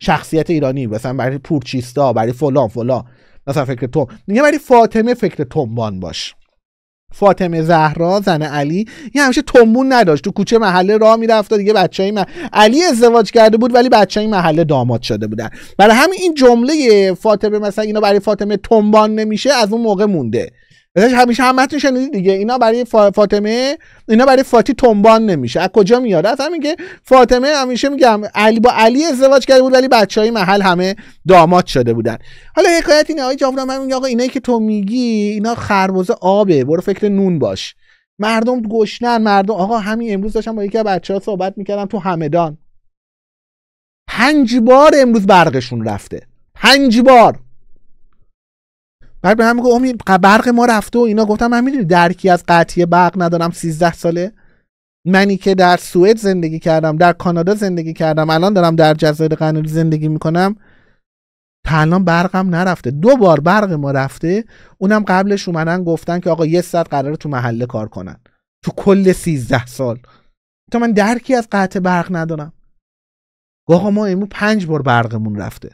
شخصیت ایرانی مثلا برای پورچیستا برای فلان فلان مثلا فکر توم میگم برای فاطمه فکر تنبان باش فاطمه زهرا زن علی یه همیشه تنبون نداشت تو کوچه محله راه میرفت دیگه بچه این مح... علی ازدواج کرده بود ولی بچه های محله داماد شده بودن برای همین این جمله فاطمه مثلا اینا برای فاطمه تنبان نمیشه از اون موقع مونده ازش همیشه هم متن شنیدی دیگه اینا برای فاطمه اینا برای فاتی تنبان نمیشه از کجا میاد از همین که فاطمه همیشه میگم علی با علی ازدواج کرده بود ولی بچهای محل همه داماد شده بودن حالا حکایت اینه آقای جاودان من میگم آقا اینایی که تو میگی اینا خربزه آبه برو فکر نون باش مردم گشنن مردم آقا همین امروز داشتم با یکی از بچه‌ها صحبت میکردم تو همدان پنج بار امروز برقشون رفته پنج بار بعد به هم میگه امید برق ما رفته و اینا گفتم من میدونی درکی از قطعی برق ندارم 13 ساله منی که در سوئد زندگی کردم در کانادا زندگی کردم الان دارم در جزایر قناری زندگی میکنم تا الان برقم نرفته دو بار برق ما رفته اونم قبلش اومدن گفتن که آقا یه ساعت قراره تو محله کار کنن تو کل 13 سال تا من درکی از قطع برق ندارم آقا ما امروز پنج بار برقمون رفته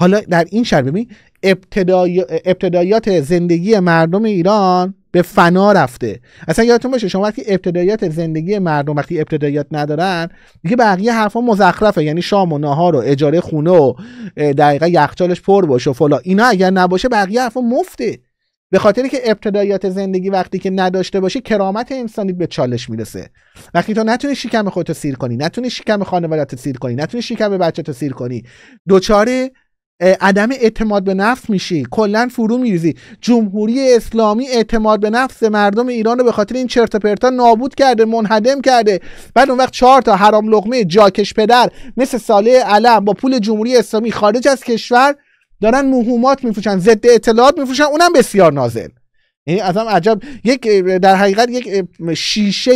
حالا در این شهر ببین ابتدای... ابتدایات زندگی مردم ایران به فنا رفته اصلا یادتون باشه شما وقتی ابتدایات زندگی مردم وقتی ابتدایات ندارن دیگه بقیه حرفا مزخرفه یعنی شام و نهار و اجاره خونه و دقیقه یخچالش پر باشه و اینا اگر نباشه بقیه حرفا مفته به خاطری که ابتدایات زندگی وقتی که نداشته باشی کرامت انسانی به چالش میرسه وقتی تو نتونی شکم خودتو سیر کنی نتونی شکم خانوادت سیر کنی نتونی شکم بچه تو سیر کنی دوچاره عدم اعتماد به نفس میشی کلا فرو میریزی جمهوری اسلامی اعتماد به نفس مردم ایران رو به خاطر این چرت پرتا نابود کرده منهدم کرده بعد اون وقت چهار تا حرام لقمه جاکش پدر مثل ساله علم با پول جمهوری اسلامی خارج از کشور دارن مهمات میفروشن ضد اطلاعات میفروشن اونم بسیار نازل یعنی اصلا عجب یک در حقیقت یک شیشه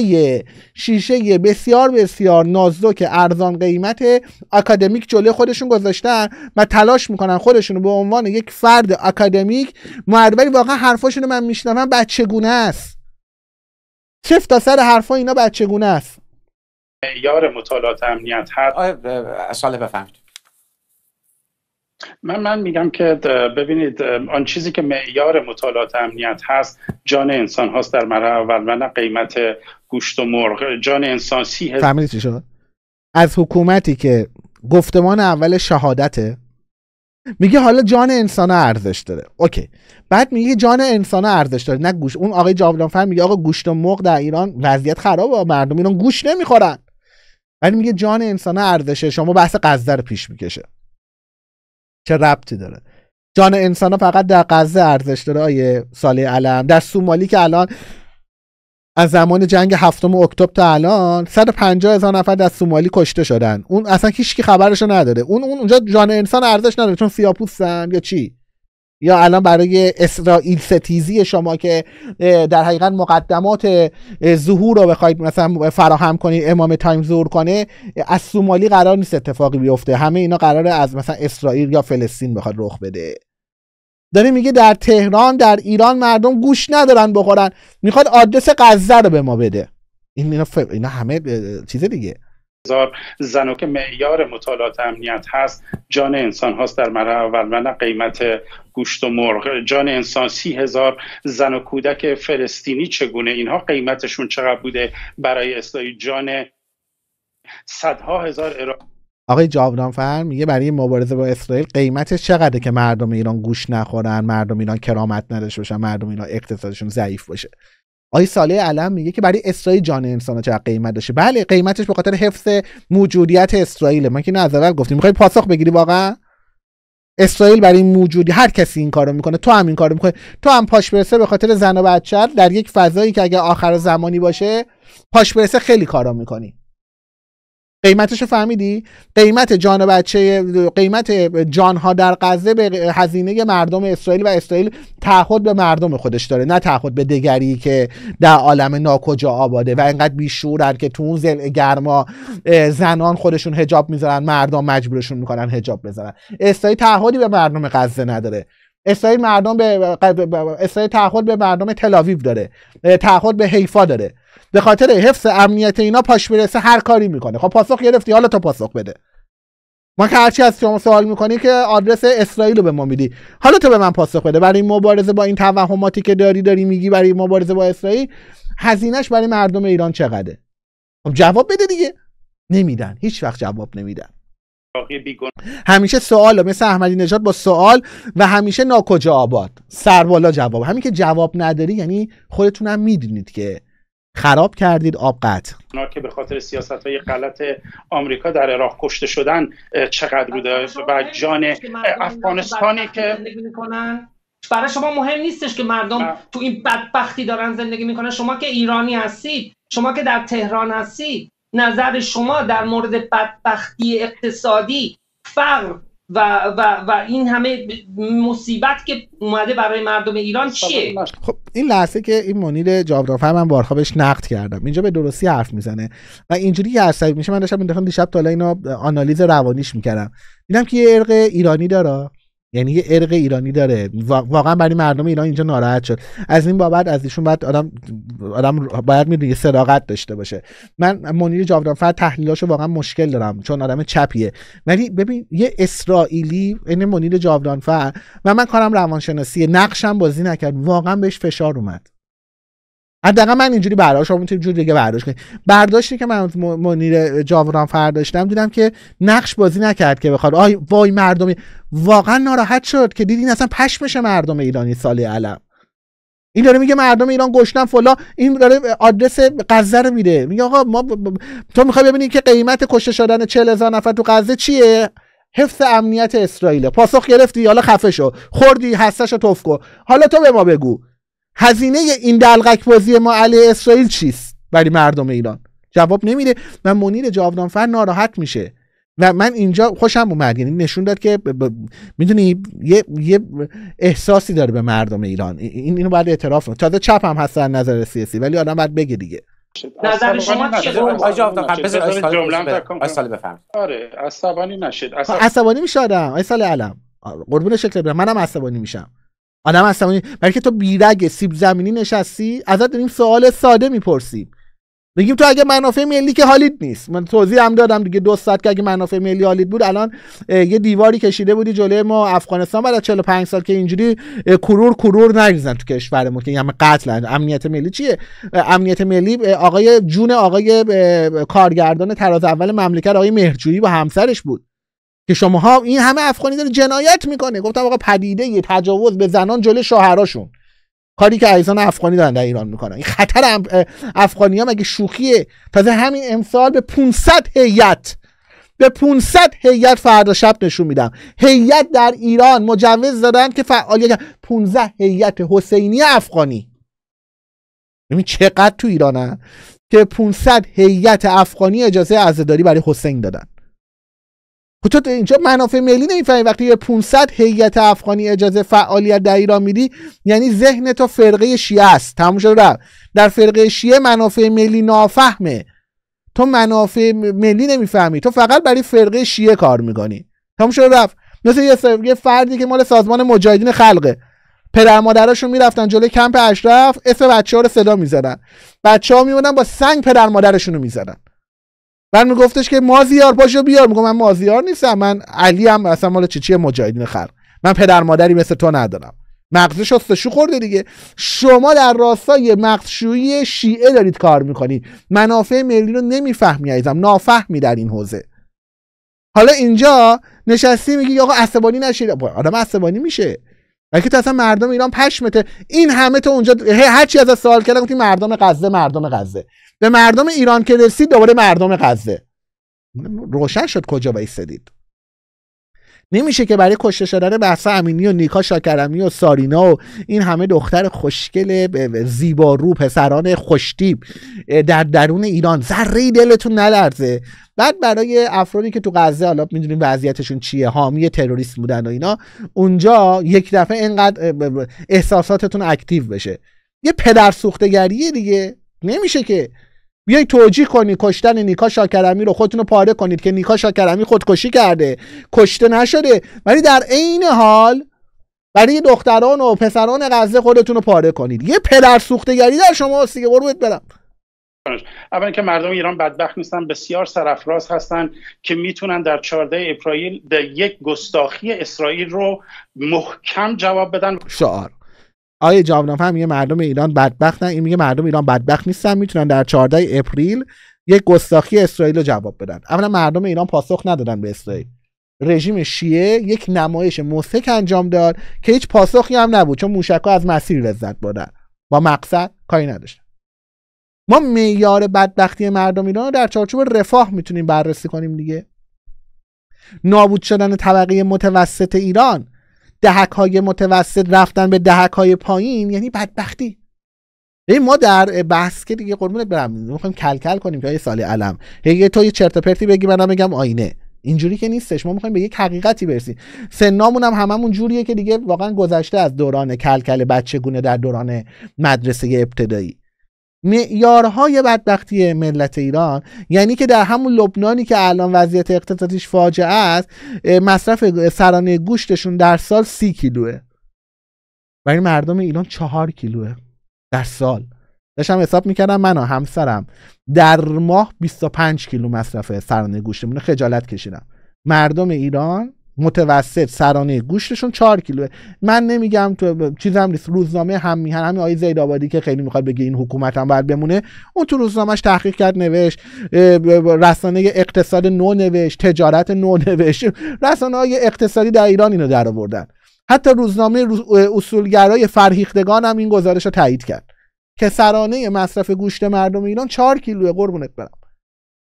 شیشه بسیار بسیار نازک ارزان قیمت اکادمیک جلوی خودشون گذاشتن و تلاش میکنن خودشون رو به عنوان یک فرد اکادمیک معربری واقعا حرفاشون رو من میشنوم بچگونه است چفت تا سر حرفا اینا بچگونه است
یار مطالعات امنیت هر سال بفهمید
من من میگم که ببینید آن چیزی که معیار مطالعات امنیت هست جان انسان هاست در مرحله اول و نه قیمت گوشت و مرغ جان انسان سی
از حکومتی که گفتمان اول شهادته میگه حالا جان انسان ارزش داره اوکی بعد میگه جان انسان ارزش داره نه گوش اون آقای جاودانفر میگه آقا گوشت و مرغ در ایران وضعیت خرابه مردم ایران گوش نمیخورن ولی میگه جان انسان ارزشه شما بحث غزه پیش میکشه چه ربطی داره جان انسان ها فقط در غزه ارزش داره آیه ساله علم در سومالی که الان از زمان جنگ هفتم اکتبر تا الان 150 هزار نفر در سومالی کشته شدن اون اصلا هیچ کی خبرشو نداره اون اون اونجا جان انسان ارزش نداره چون سیاپوستن یا چی یا الان برای اسرائیل ستیزی شما که در حقیقت مقدمات ظهور رو بخواید مثلا فراهم کنید امام تایم ظهور کنه از سومالی قرار نیست اتفاقی بیفته همه اینا قراره از مثلا اسرائیل یا فلسطین بخواد رخ بده داره میگه در تهران در ایران مردم گوش ندارن بخورن میخواد آدرس غزه رو به ما بده این اینا, اینا همه چیز دیگه
هزار زن که معیار مطالعات امنیت هست جان انسان هاست در مرحله اول و نه قیمت گوشت و مرغ جان انسان سی هزار زن و کودک فلسطینی چگونه اینها قیمتشون چقدر بوده برای اسرائیل جان صدها هزار ایران
آقای جاودانفر میگه برای مبارزه با اسرائیل قیمتش چقدره که مردم ایران گوش نخورن مردم ایران کرامت نداشته باشن مردم ایران اقتصادشون ضعیف باشه آی ساله علم میگه که برای اسرائیل جان انسان چه قیمت داشته بله قیمتش به خاطر حفظ موجودیت اسرائیل من که نه از اول گفتیم میخوای پاسخ بگیری واقعا اسرائیل برای موجودی هر کسی این کارو میکنه تو هم این کارو میکنه تو هم پاش برسه به خاطر زن و بچه در یک فضایی که اگه آخر زمانی باشه پاش برسه خیلی کارا میکنی قیمتش فهمیدی قیمت جان بچه قیمت جانها در غزه به هزینه مردم اسرائیل و اسرائیل تعهد به مردم خودش داره نه تعهد به دگری که در عالم ناکجا آباده و انقدر در که تو اون گرما زنان خودشون هجاب میذارن مردم مجبورشون میکنن هجاب بذارن اسرائیل تعهدی به مردم غزه نداره اسرائیل مردم به اسرائیل تعهد به مردم تلاویو داره تعهد به حیفا داره به خاطر حفظ امنیت اینا پاش برسه هر کاری میکنه خب پاسخ گرفتی حالا تو پاسخ بده ما که هرچی از شما سوال میکنی که آدرس اسرائیل رو به ما میدی حالا تو به من پاسخ بده برای مبارزه با این توهماتی که داری داری میگی برای مبارزه با اسرائیل هزینهش برای مردم ایران چقدره خب جواب بده دیگه نمیدن هیچ وقت جواب نمیدن همیشه سوال مثل احمدی نژاد با سوال و همیشه ناکجا آباد بالا جواب همین که جواب نداری یعنی خودتونم میدونید که خراب کردید آب قطع
که به خاطر سیاست های غلط آمریکا در عراق کشته شدن چقدر بوده و جان
افغانستانی که برای شما مهم نیستش که مردم تو
این بدبختی دارن زندگی میکنن شما که ایرانی هستید شما که در تهران هستید نظر شما در مورد بدبختی اقتصادی فقر و, و, و این همه مصیبت که اومده برای مردم ایران چیه خب این لحظه که این منیر جابرانفر من بارها بهش نقد کردم اینجا به درستی حرف میزنه و اینجوری که عصبی میشه من داشتم دفعه دیشب تا اینا آنالیز روانیش میکردم دیدم که یه عرق ایرانی داره یعنی یه عرق ایرانی داره واقعا برای مردم ایران اینجا ناراحت شد از این بابت از ایشون باید آدم آدم باید میدونه صداقت داشته باشه من منیر جاودانفر تحلیلاشو واقعا مشکل دارم چون آدم چپیه ولی ببین یه اسرائیلی این یعنی منیر جاودانفر و من کارم روانشناسیه نقشم بازی نکرد واقعا بهش فشار اومد حداقل من اینجوری برداشت شما میتونید جور دیگه برداشت کنید برداشتی که من منیر جاوران فرداشتم دیدم که نقش بازی نکرد که بخواد آی وای مردمی واقعا ناراحت شد که دیدین اصلا پشمش مردم ایرانی سالی علم این داره میگه مردم ایران گشتن فلا این داره آدرس غزه رو میده میگه آقا ما تو میخوای ببینی که قیمت کشته شدن 40 هزار نفر تو غزه چیه حفظ امنیت اسرائیل پاسخ گرفتی حالا خفه شو خوردی هستش توف حالا تو به ما بگو هزینه این دلغک بازی ما علی اسرائیل چیست برای مردم ایران جواب نمیده و منیر جاودانفر ناراحت میشه و من اینجا خوشم اومد یعنی نشون داد که میدونی یه... یه احساسی داره به مردم ایران این اینو باید اعتراف تا تازه چپ هم هست نظر سیاسی ولی آدم باید بگه دیگه
نظر شما
بفهم. آره عصبانی نشید خب،
عصبانی میشه آدم سال علم آره، قربون شکل منم عصبانی میشم آدم عصبانی برای که تو بیرگ سیب زمینی نشستی ازت داریم سوال ساده میپرسیم بگیم تو اگه منافع ملی که حالیت نیست من توضیح هم دادم دیگه دو ساعت که اگه منافع ملی حالیت بود الان یه دیواری کشیده بودی جلوی ما افغانستان بعد از 45 سال که اینجوری کرور کرور نریزن تو کشورمون که همه قتل امنیت ملی چیه امنیت ملی آقای جون آقای کارگردان تراز اول مملکت آقای مهرجویی با همسرش بود که شماها این همه افغانی داره جنایت میکنه گفتم آقا پدیده یه تجاوز به زنان جلوی شوهراشون کاری که عزیزان افغانی دارن در ایران میکنن این خطر افغانی ها مگه شوخیه تازه همین امسال به 500 هیئت به 500 هیئت فردا شب نشون میدم هیئت در ایران مجوز دادن که فعالیت 15 هیئت حسینی افغانی ببین چقدر تو ایرانن که 500 هیئت افغانی اجازه عزاداری برای حسین دادن تو اینجا منافع ملی نمیفهمی وقتی یه 500 هیئت افغانی اجازه فعالیت در ایران میدی یعنی ذهن تو فرقه شیعه است تموم شد رفت در فرقه شیعه منافع ملی نافهمه تو منافع ملی نمیفهمی تو فقط برای فرقه شیعه کار میکنی تموم شد رفت مثل یه فردی که مال سازمان مجاهدین خلقه پدر مادراشون میرفتن جلوی کمپ اشرف اسم بچه ها رو صدا میزدن بچه ها میمونن با سنگ پدر مادرشون رو میزدن بعد میگفتش که مازیار پاشو بیار میگم من مازیار نیستم من علی هم اصلا مال چیه مجاهدین خلق من پدر مادری مثل تو ندارم مغز شستشو خورده دیگه شما در راستای مغزشویی شیعه دارید کار میکنید منافع ملی رو نمیفهمی عزیزم نافهمی در این حوزه حالا اینجا نشستی میگی آقا عصبانی نشید آدم عصبانی میشه بلکه تو اصلا مردم ایران پشمته این همه تو اونجا هر چی از, از سوال کردن مردم غزه مردم غزه به مردم ایران که رسید دوباره مردم غزه روشن شد کجا وایسیدید نمیشه که برای کشته شدن بحثا امینی و نیکا شاکرمی و سارینا و این همه دختر خوشگل زیبارو پسران خوشتیب در درون ایران ذره دلتون نلرزه بعد برای افرادی که تو غزه حالا میدونیم وضعیتشون چیه حامی تروریست بودن و اینا اونجا یک دفعه اینقدر احساساتتون اکتیو بشه یه پدر سوختگریه دیگه نمیشه که بیاین توجیه کنی کشتن نیکا شاکرمی رو خودتون رو پاره کنید که نیکا شاکرمی خودکشی کرده کشته نشده ولی در عین حال برای دختران و پسران غزه خودتون رو پاره کنید یه پدر سوختگری در شما هستی که قربت برم
اول که مردم ایران بدبخت نیستن بسیار سرفراز هستن که میتونن در 14 اپریل یک گستاخی اسرائیل رو محکم جواب بدن
شعار آیه جواب هم میگه مردم ایران بدبختن این میگه مردم ایران بدبخت نیستن میتونن در 14 اپریل یک گستاخی اسرائیل رو جواب بدن اولا مردم ایران پاسخ ندادن به اسرائیل رژیم شیعه یک نمایش مسک انجام داد که هیچ پاسخی هم نبود چون موشکا از مسیر لذت بردن با مقصد کاری نداشتن ما میار بدبختی مردم ایران رو در چارچوب رفاه میتونیم بررسی کنیم دیگه نابود شدن طبقه متوسط ایران دهک های متوسط رفتن به دهک های پایین یعنی بدبختی ببین ما در بحث که دیگه قربونت برم میخوایم کلکل کنیم که سال علم هی تو یه چرت پرتی بگی منم میگم آینه اینجوری که نیستش ما میخوایم به یک حقیقتی برسیم سنامون هم هممون جوریه که دیگه واقعا گذشته از دوران کلکل بچگونه در دوران مدرسه ابتدایی معیارهای بدبختی ملت ایران یعنی که در همون لبنانی که الان وضعیت اقتصادیش فاجعه است مصرف سرانه گوشتشون در سال سی کیلوه و این مردم ایران چهار کیلوه در سال داشتم حساب میکردم من و همسرم در ماه 25 کیلو مصرف سرانه گوشتمون خجالت کشیدم مردم ایران متوسط سرانه گوشتشون 4 کیلو من نمیگم تو چیزم نیست روزنامه هم میهن همین آقای زید آبادی که خیلی میخواد بگه این حکومت هم باید بمونه اون تو روزنامهش تحقیق کرد نوشت رسانه اقتصاد نو نوشت تجارت نو نوشت رسانه های اقتصادی در ایران اینو در آوردن حتی روزنامه اصولگرای فرهیختگان هم این گزارش رو تایید کرد که سرانه مصرف گوشت مردم ایران 4 کیلو قربونت برم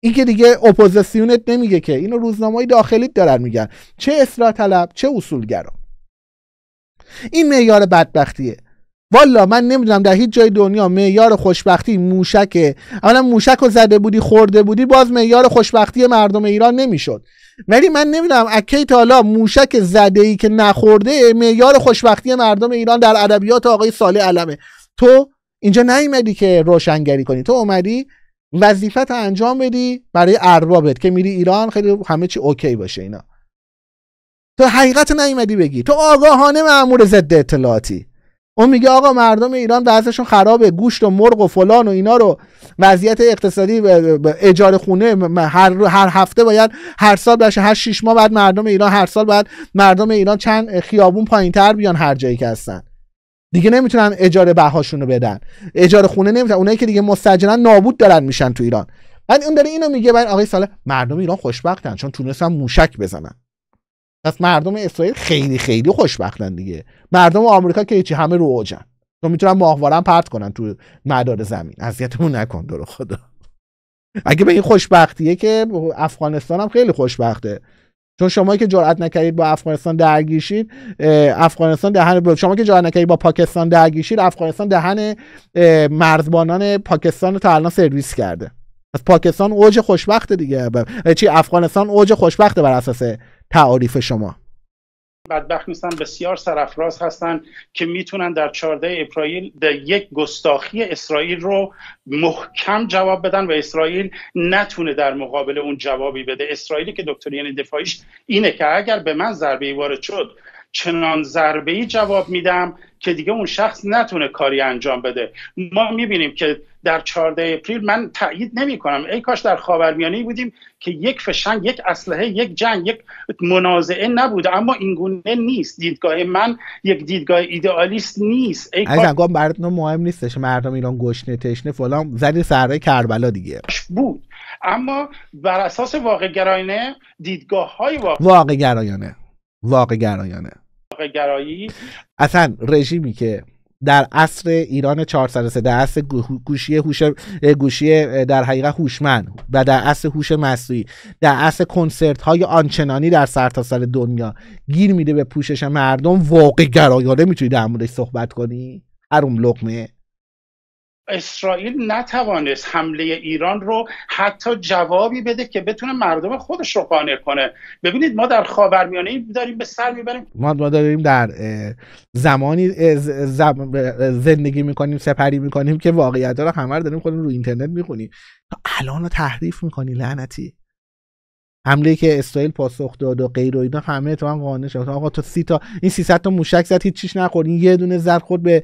این که دیگه اپوزیسیونت نمیگه که اینو روزنامه‌های داخلی دارن میگن چه اصلاح طلب چه اصولگرا این معیار بدبختیه والا من نمیدونم در هیچ جای دنیا معیار خوشبختی موشکه اولا موشک رو زده بودی خورده بودی باز معیار خوشبختی مردم ایران نمیشد ولی من نمیدونم اکی تا حالا موشک زده ای که نخورده معیار خوشبختی مردم ایران در ادبیات آقای صالح علمه تو اینجا نیومدی که روشنگری کنی تو اومدی وظیفت انجام بدی برای اربابت که میری ایران خیلی همه چی اوکی باشه اینا تو حقیقت نیومدی بگی تو آگاهانه مامور ضد اطلاعاتی اون میگه آقا مردم ایران دستشون خرابه گوشت و مرغ و فلان و اینا رو وضعیت اقتصادی اجاره خونه هر, هر هفته باید هر سال بشه هر شیش ماه بعد مردم ایران هر سال بعد مردم ایران چند خیابون تر بیان هر جایی که هستن دیگه نمیتونن اجاره بهاشون رو بدن اجاره خونه نمیتونن اونایی که دیگه مستجرن نابود دارن میشن تو ایران بعد اون داره اینو میگه بعد آقای ساله مردم ایران خوشبختن چون تونستن موشک بزنن پس مردم اسرائیل خیلی خیلی خوشبختن دیگه مردم آمریکا که چی همه رو اوجن تو میتونن هم پرت کنن تو مدار زمین اذیتمون نکن درو خدا اگه به این خوشبختیه که افغانستان هم خیلی خوشبخته چون شما که جرئت نکردید با افغانستان درگیرشید افغانستان دهن شما که جرئت نکردید با پاکستان درگیشید افغانستان دهن مرزبانان پاکستان رو تا الان سرویس کرده از پاکستان اوج خوشبخته دیگه چی افغانستان اوج خوشبخته بر اساس تعاریف شما
بدبخت نیستن بسیار سرفراز هستن که میتونن در 14 اپریل در یک گستاخی اسرائیل رو محکم جواب بدن و اسرائیل نتونه در مقابل اون جوابی بده اسرائیلی که یعنی دفاعیش اینه که اگر به من ضربه وارد شد چنان ضربه ای جواب میدم که دیگه اون شخص نتونه کاری انجام بده ما میبینیم که در 14 اپریل من تایید نمی کنم ای کاش در خاورمیانه بودیم که یک فشنگ یک اسلحه یک جنگ یک منازعه نبوده اما گونه نیست دیدگاه من یک دیدگاه ایدئالیست نیست ای کاش
مردم مهم نیستش مردم ایران گشنه تشنه فلان زدی سرای کربلا دیگه
بود اما بر اساس واقع گرایانه دیدگاه های واقع,
واقع گرایانه
واقع گرایی
اصلا رژیمی که در عصر ایران 403 در عصر گوشی هوش گوشی در حقیقت هوشمند و در عصر هوش مصنوعی در عصر کنسرت های آنچنانی در سرتاسر سر دنیا گیر میده به پوشش مردم واقع گرایانه میتونی در موردش صحبت کنی هر اون لقمه
اسرائیل نتوانست حمله ایران رو حتی جوابی بده که بتونه مردم خودش رو قانع کنه ببینید ما در خاورمیانه داریم به سر
میبریم ما داریم در زمانی زندگی میکنیم سپری میکنیم که واقعیت رو همه رو داریم خودمون رو اینترنت میخونیم الان رو تحریف میکنی لعنتی حمله که اسرائیل پاسخ داد و غیر و اینا همه تو قانع شد آقا تو سی تا این 300 تا موشک زد هیچ چیش نخورد این یه دونه زد خورد به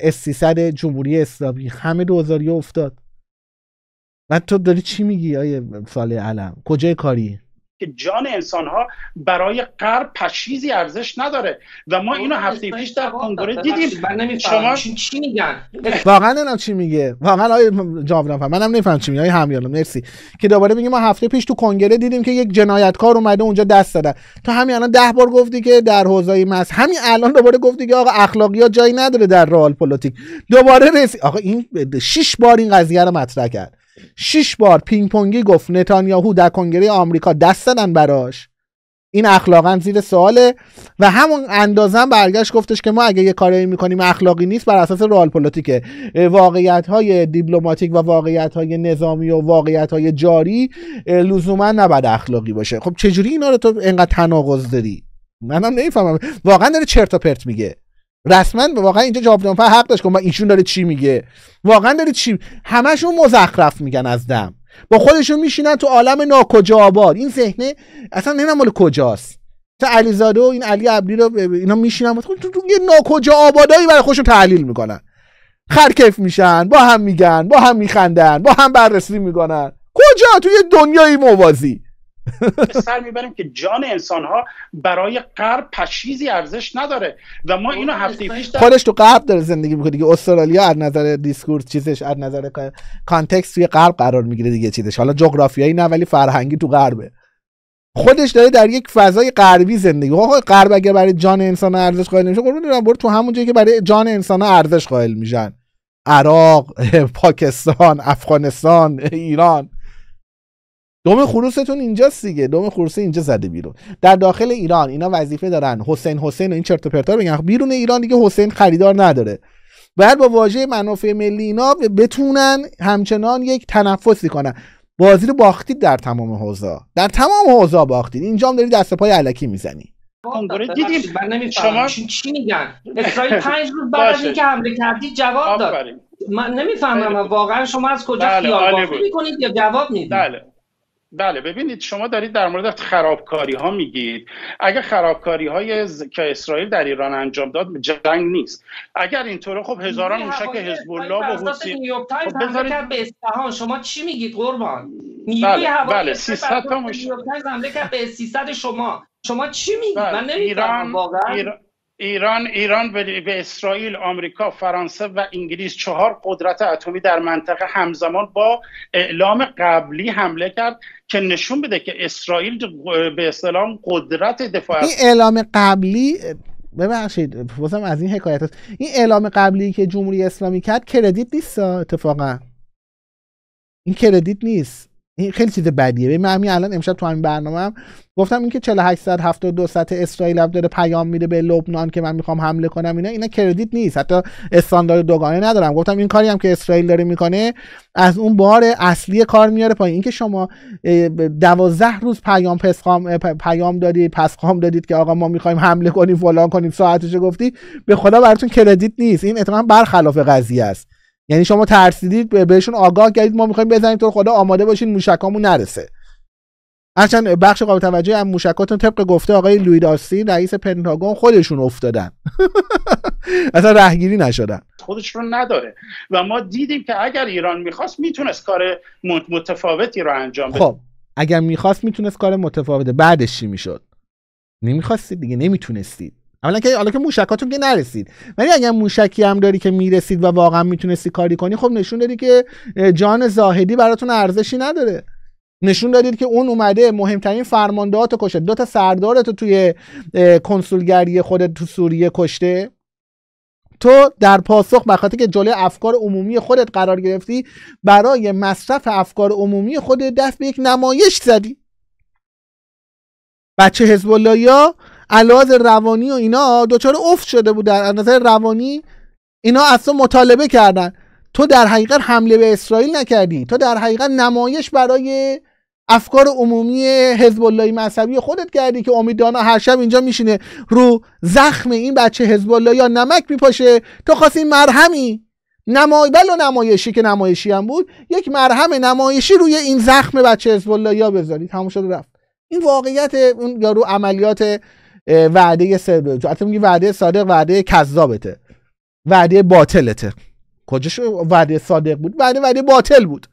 اس 300 جمهوری اسلامی همه دوزاری افتاد و تو داری چی میگی آیه سال علم کجای کاری
که جان انسان ها برای غرب پشیزی ارزش نداره و ما اینو هفته پیش در کنگره دیدیم من شما چی میگن
واقعا نمیدونم چی میگه واقعا آیه جواب منم نمیفهم چی میگه همیارم مرسی که دوباره میگه ما هفته پیش تو کنگره دیدیم که یک جنایتکار اومده اونجا دست داده تو همین الان ده بار گفتی که در حوزه مس همین الان دوباره گفتی که آقا اخلاقیات جایی نداره در رئال پلیتیک دوباره رسی آقا این 6 بار این قضیه رو مطرح کرد شش بار پینگ پونگی گفت نتانیاهو در کنگره آمریکا دست دادن براش این اخلاقا زیر سواله و همون اندازم برگشت گفتش که ما اگه یه کاری میکنیم اخلاقی نیست بر اساس رال پلیتیک واقعیت های دیپلماتیک و واقعیت های نظامی و واقعیت های جاری لزوما نباید اخلاقی باشه خب چجوری اینا رو تو انقدر تناقض داری منم نمیفهمم واقعا داره چرت و پرت میگه رسما واقعا اینجا جاودانپر حق داشت کن ایشون داره چی میگه واقعا داره چی همشون مزخرف میگن از دم با خودشون میشینن تو عالم ناکجا آباد این ذهنه اصلا نه مال کجاست تا علیزاده و این علی عبدی رو اینا میشینن تو یه ناکجا آبادایی برای خودشون تحلیل میکنن خرکف میشن با هم میگن با هم میخندن با هم بررسی میکنن کجا توی دنیای موازی
سر میبریم که جان انسان ها برای غرب پشیزی ارزش نداره و ما اینو هفته پیش در... خودش تو غرب
داره زندگی میکنه دیگه استرالیا از نظر دیسکورس چیزش از نظر کانتکست توی غرب قرار میگیره دیگه چیزش حالا جغرافیایی نه ولی فرهنگی تو غربه خودش داره در یک فضای غربی زندگی آقا غرب اگه برای جان انسان ارزش قائل نمیشه قربون برو, برو تو همون جایی که برای جان انسان ارزش قائل میشن عراق پاکستان افغانستان ایران دوم خروستون اینجاست دیگه دوم خروس اینجا زده بیرون در داخل ایران اینا وظیفه دارن حسین حسین و این چرت و پرتا بگن خب بیرون ایران دیگه حسین خریدار نداره بعد با واژه منافع ملی اینا بتونن همچنان یک تنفسی کنن بازی رو باختید در تمام حوزا در تمام حوزا باختید اینجا هم داری دست پای علکی میزنی
کنگره دیدیم من شما چی میگن اسرائیل پنج روز بعد اینکه حمله جواب داد من نمیفهمم واقعا شما از کجا بله، خیال میکنید یا جواب میدید بله.
بله ببینید شما دارید در مورد خرابکاری ها میگید اگر خرابکاری های ز... که اسرائیل در ایران انجام داد جنگ نیست اگر اینطوره خب هزاران موشک حزب الله و حوثی خب بذارید به
اصفهان شما چی میگید قربان نیروی بله،, بله، هوایی بله 300 تا موشک به 300 شما شما چی میگید بله. من
ایران... واقعا ایران... ایران ایران به اسرائیل آمریکا فرانسه و انگلیس چهار قدرت اتمی در منطقه همزمان با اعلام قبلی حمله کرد که نشون بده که اسرائیل به اسلام قدرت دفاع این
اعلام قبلی ببخشید بازم از این حکایت این اعلام قبلی که جمهوری اسلامی کرد کردیت نیست اتفاقا این کردیت نیست این خیلی چیز بدیه من همین الان امشب تو همین برنامه هم گفتم اینکه 4872 ساعت اسرائیل هم داره پیام میده به لبنان که من میخوام حمله کنم اینا اینا کردیت نیست حتی استاندارد دوگانه ندارم گفتم این کاری هم که اسرائیل داره میکنه از اون بار اصلی کار میاره پایین اینکه شما 12 روز پیام پسخام پیام دادید پسخام دادید که آقا ما میخوایم حمله کنیم فلان کنیم ساعتش گفتی به خدا براتون کردیت نیست این اتفاقا برخلاف قضیه است یعنی شما ترسیدید بهشون آگاه کردید ما میخوایم بزنیم تو خدا آماده باشین موشکامون نرسه هرچند بخش قابل توجه هم موشکاتون طبق گفته آقای لوید داستین رئیس پنتاگون خودشون افتادن اصلا رهگیری نشدن
خودش رو نداره و ما دیدیم که اگر ایران میخواست میتونست کار متفاوتی رو انجام بده خب
اگر میخواست میتونست کار متفاوته بعدش چی میشد نمیخواستید دیگه نمیتونستید اولا که حالا که موشکاتون که نرسید ولی اگر موشکی هم داری که میرسید و واقعا میتونستی کاری کنی خب نشون دادی که جان زاهدی براتون ارزشی نداره نشون دادید که اون اومده مهمترین فرماندهاتو کشته دو تا سردارتو توی کنسولگری خودت تو سوریه کشته تو در پاسخ به که جلوی افکار عمومی خودت قرار گرفتی برای مصرف افکار عمومی خودت دست به یک نمایش زدی بچه حزب علاوه روانی و اینا دوچار افت شده بود. از نظر روانی اینا اصلا مطالبه کردن تو در حقیقت حمله به اسرائیل نکردی تو در حقیقت نمایش برای افکار عمومی حزب الله مذهبی خودت کردی که امیدانا هر شب اینجا میشینه رو زخم این بچه حزب الله یا نمک میپاشه تو خواستی مرهمی نمای و نمایشی که نمایشی هم بود یک مرهم نمایشی روی این زخم بچه حزب الله یا بذاری تموم شد رفت این واقعیت اون یارو عملیات وعده سر تو میگی وعده صادق وعده کذابته وعده باطلته کجاش وعده صادق بود وعده وعده باطل بود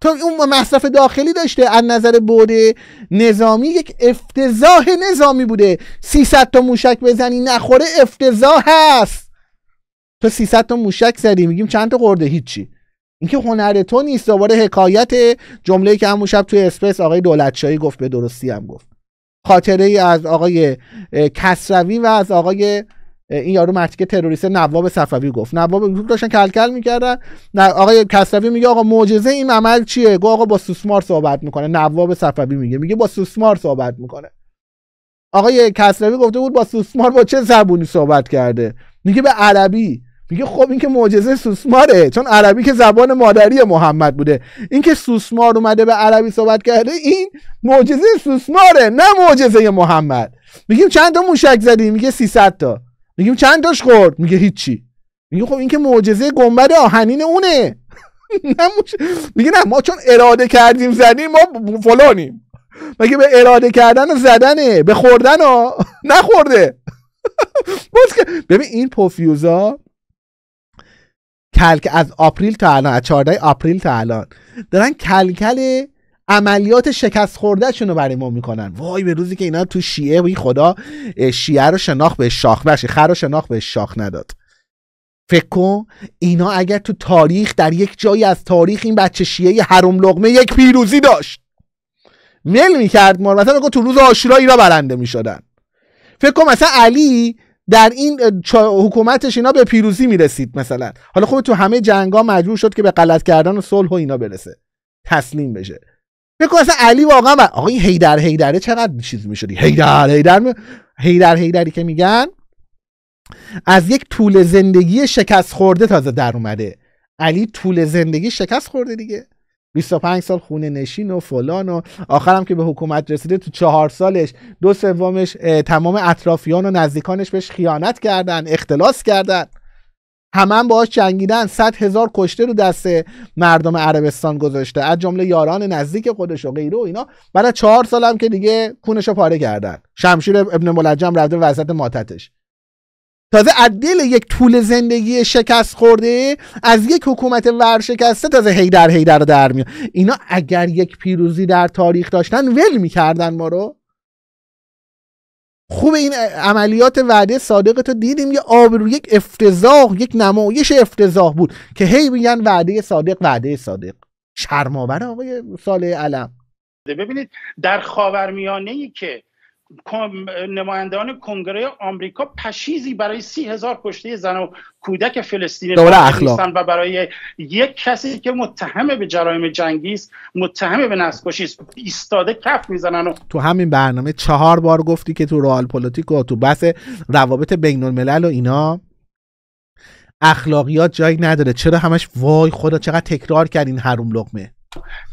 تو اون مصرف داخلی داشته از نظر بود نظامی یک افتضاح نظامی بوده 300 تا موشک بزنی نخوره افتضاح هست تو 300 تا موشک زدی میگیم چند تا خورده هیچی اینکه هنر تو نیست دوباره حکایت جمله که همون شب توی اسپیس آقای دولتشایی گفت به درستی هم گفت خاطره ای از آقای کسروی و از آقای این یارو مرتی که تروریست نواب صفوی گفت نواب داشتن کلکل میکردن آقای کسروی میگه آقا معجزه این عمل چیه گو آقا با سوسمار صحبت میکنه نواب صفوی میگه میگه با سوسمار صحبت میکنه آقای کسروی گفته بود با سوسمار با چه زبونی صحبت کرده میگه به عربی میگه خب این که معجزه سوسماره چون عربی که زبان مادری محمد بوده این که سوسمار اومده به عربی صحبت کرده این معجزه سوسماره نه معجزه محمد میگیم چند تا موشک زدی میگه 300 تا میگیم چند تاش خورد میگه هیچی میگه خب این که معجزه گنبد آهنین اونه نه میگه ما چون اراده کردیم زدیم ما فلانیم مگه به اراده کردن و زدنه به خوردن و نخورده ببین این پوفیوزا کلک از آپریل تا الان از 14 آپریل تا الان دارن کلکل عملیات شکست خوردهشون رو برای ما میکنن وای به روزی که اینا تو شیعه وی خدا شیعه رو شناخ به شاخ بشه خر رو شناخ به شاخ نداد فکر کن اینا اگر تو تاریخ در یک جایی از تاریخ این بچه شیعه حرم لغمه یک پیروزی داشت میل میکرد ما مثلا تو روز آشورا اینا برنده میشدن فکر کن مثلا علی در این حکومتش اینا به پیروزی میرسید مثلا حالا خب تو همه جنگا مجبور شد که به غلط کردن و صلح و اینا برسه تسلیم بشه فکر اصلا علی واقعا با... آقا این هیدر هیدره چقدر چیز میشدی هیدر هیدر می... هیدر هیدری که میگن از یک طول زندگی شکست خورده تازه در اومده علی طول زندگی شکست خورده دیگه 25 سال خونه نشین و فلان و آخرم که به حکومت رسیده تو چهار سالش دو سومش تمام اطرافیان و نزدیکانش بهش خیانت کردن اختلاس کردن همان باهاش جنگیدن صد هزار کشته رو دست مردم عربستان گذاشته از جمله یاران نزدیک خودش و غیره و اینا برای چهار سال هم که دیگه کونشو پاره کردن شمشیر ابن ملجم رفته وسط ماتتش تازه دل یک طول زندگی شکست خورده از یک حکومت ورشکسته تازه هی در هی در در میاد اینا اگر یک پیروزی در تاریخ داشتن ول میکردن ما رو خوب این عملیات وعده صادق تو دیدیم یه آبرو یک افتضاح یک نمایش افتضاح بود که هی میگن وعده صادق وعده صادق شرماور آقای سال علم
ببینید در خاورمیانه ای که نمایندگان کنگره آمریکا پشیزی برای سی هزار کشته زن و کودک فلسطینی و برای یک کسی که متهم به جرایم جنگی است متهم به نسل‌کشی است ایستاده کف میزنن و
تو همین برنامه چهار بار گفتی که تو روال پلیتیک و تو بس روابط بین الملل و اینا اخلاقیات جایی نداره چرا همش وای خدا چقدر تکرار کردین اون لقمه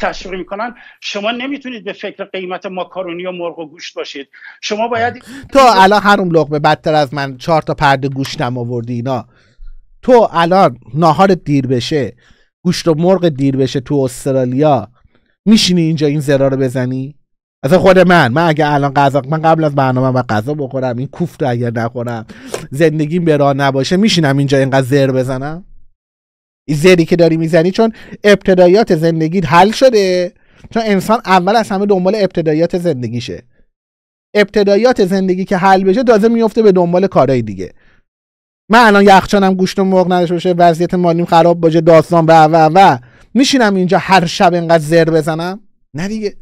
تشویق میکنن شما نمیتونید به فکر قیمت ماکارونی و مرغ و گوشت باشید شما باید
تو الان هر اون لقمه بدتر از من چهار تا پرده گوشتم آوردی اینا تو الان ناهار دیر بشه گوشت و مرغ دیر بشه تو استرالیا میشینی اینجا این زرا رو بزنی از خود من من اگه الان غذا من قبل از برنامه و غذا بخورم این کوفت اگر نخورم زندگیم به راه نباشه میشینم اینجا اینقدر زر بزنم زری که داری میزنی چون ابتدایات زندگی حل شده چون انسان اول از همه دنبال ابتدایات زندگیشه ابتدایات زندگی که حل بشه تازه میفته به دنبال کارهای دیگه من الان یخچانم گوشت و مرغ نداشته باشه وضعیت مالیم خراب باشه داستان و و و میشینم اینجا هر شب اینقدر زر بزنم نه دیگه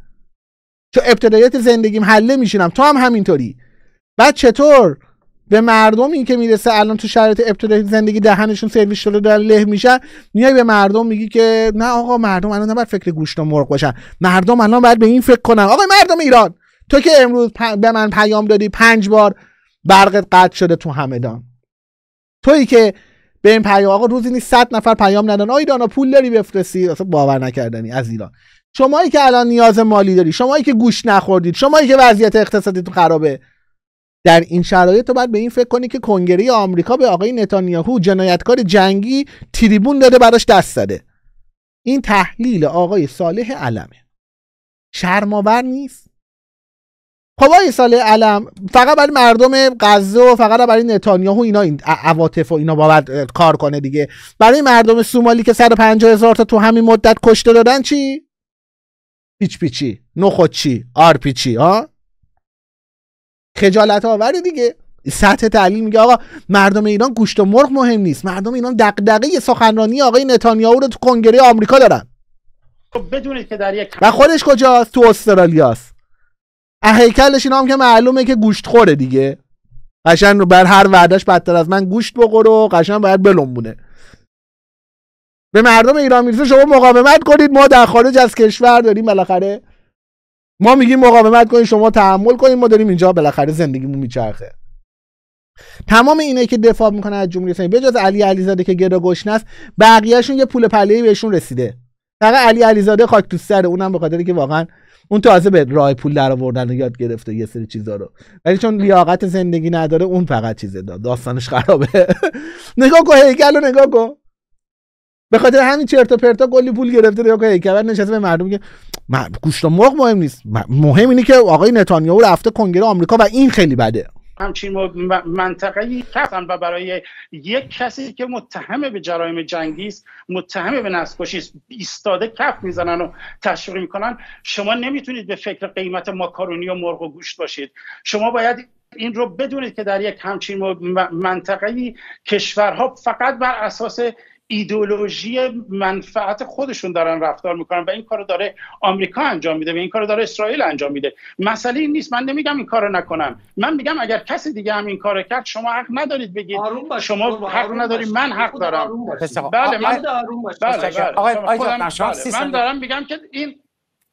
چون ابتدایات زندگیم حله میشینم تو هم همینطوری بعد چطور به مردمی که میرسه الان تو شرایط ابتدایی زندگی دهنشون سرویس شده در له میشن میای به مردم میگی که نه آقا مردم الان نباید فکر گوشت و مرغ باشن مردم الان باید به این فکر کنن آقا مردم ایران تو که امروز پ... به من پیام دادی پنج بار برقت قطع شده تو همدان تویی که به این پیام آقا روزی نیست صد نفر پیام ندن آ ایران پول داری بفرستی اصلا باور نکردنی از ایران شمایی که الان نیاز مالی داری شمایی که گوش نخوردید شمایی که وضعیت اقتصادیتون خرابه در این شرایط تو باید به این فکر کنی که کنگره آمریکا به آقای نتانیاهو جنایتکار جنگی تریبون داده براش دست داده این تحلیل آقای صالح علمه شرماور نیست خب آقای صالح علم فقط برای مردم غزه و فقط برای نتانیاهو اینا این عواطف و اینا باید کار کنه دیگه برای مردم سومالی که 150 هزار تا تو همین مدت کشته دادن چی پیچ پیچی نخود چی آر پیچی ها خجالت آور دیگه سطح تعلیم میگه آقا مردم ایران گوشت و مرغ مهم نیست مردم ایران دغدغه سخنرانی آقای نتانیاهو رو تو کنگره آمریکا دارن
خب بدونید که در یک
و خودش کجاست تو استرالیاست هیکلش اینا هم که معلومه که گوشت خوره دیگه قشنگ رو بر هر وعدش بدتر از من گوشت بخور و قشنگ باید بلمونه به مردم ایران میرسه شما مقاومت کنید ما در خارج از کشور داریم بالاخره ما میگیم مقاومت کنید شما تحمل کنیم ما داریم اینجا بالاخره زندگیمون میچرخه تمام اینه که دفاع میکنه از جمهوری اسلامی بجز علی علیزاده که گدا گشنست است بقیهشون یه پول پله‌ای بهشون رسیده فقط علی علیزاده خاک تو سر اونم به خاطر که واقعا اون تازه به راه پول در آوردن و یاد گرفته یه سری چیزا رو ولی چون لیاقت زندگی نداره اون فقط چیزه داد داستانش خرابه نگاه کن هیکل رو نگاه کن به خاطر همین چرت و پرتا کلی پول گرفته نگاه کن هیکل نشسته به مردم میگه گوشت مرغ مهم نیست مهم اینه که آقای نتانیاهو رفته کنگره آمریکا و این خیلی بده
همچین منطقه کفتن و برای یک کسی که متهم به جرایم جنگی است متهم به نسکشی است ایستاده کف میزنن و تشویق میکنن شما نمیتونید به فکر قیمت ماکارونی و مرغ و گوشت باشید شما باید این رو بدونید که در یک همچین منطقه کشورها فقط بر اساس ایدولوژی منفعت خودشون دارن رفتار میکنن و این کارو داره آمریکا انجام میده و این کارو داره اسرائیل انجام میده مسئله این نیست من نمیگم این کارو نکنم من میگم اگر کسی دیگه هم این کارو کرد شما حق ندارید بگید شما حق ندارید من حق دارم بله, بله، من بله، بله. من دارم میگم که این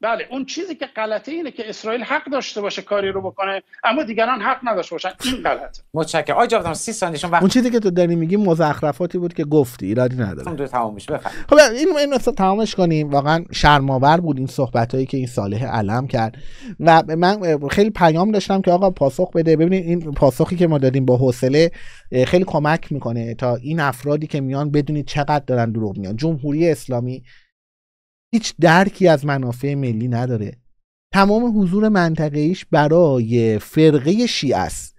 بله اون چیزی که غلطه اینه که اسرائیل حق داشته باشه کاری رو بکنه اما دیگران حق نداشته باشن این غلطه
متشکرم آقای جاودان 30 وقت اون چیزی که
تو داری میگی مزخرفاتی بود که گفتی ایرادی نداره دو تمام میشه بخیر خب این این تمامش کنیم واقعا شرم بود این صحبتایی که این صالح علم کرد و من خیلی پیام داشتم که آقا پاسخ بده ببینید این پاسخی که ما دادیم با حوصله خیلی کمک میکنه تا این افرادی که میان بدونید چقدر دارن دروغ میان جمهوری اسلامی هیچ درکی از منافع ملی نداره تمام حضور منطقه‌ایش برای فرقه شیعه است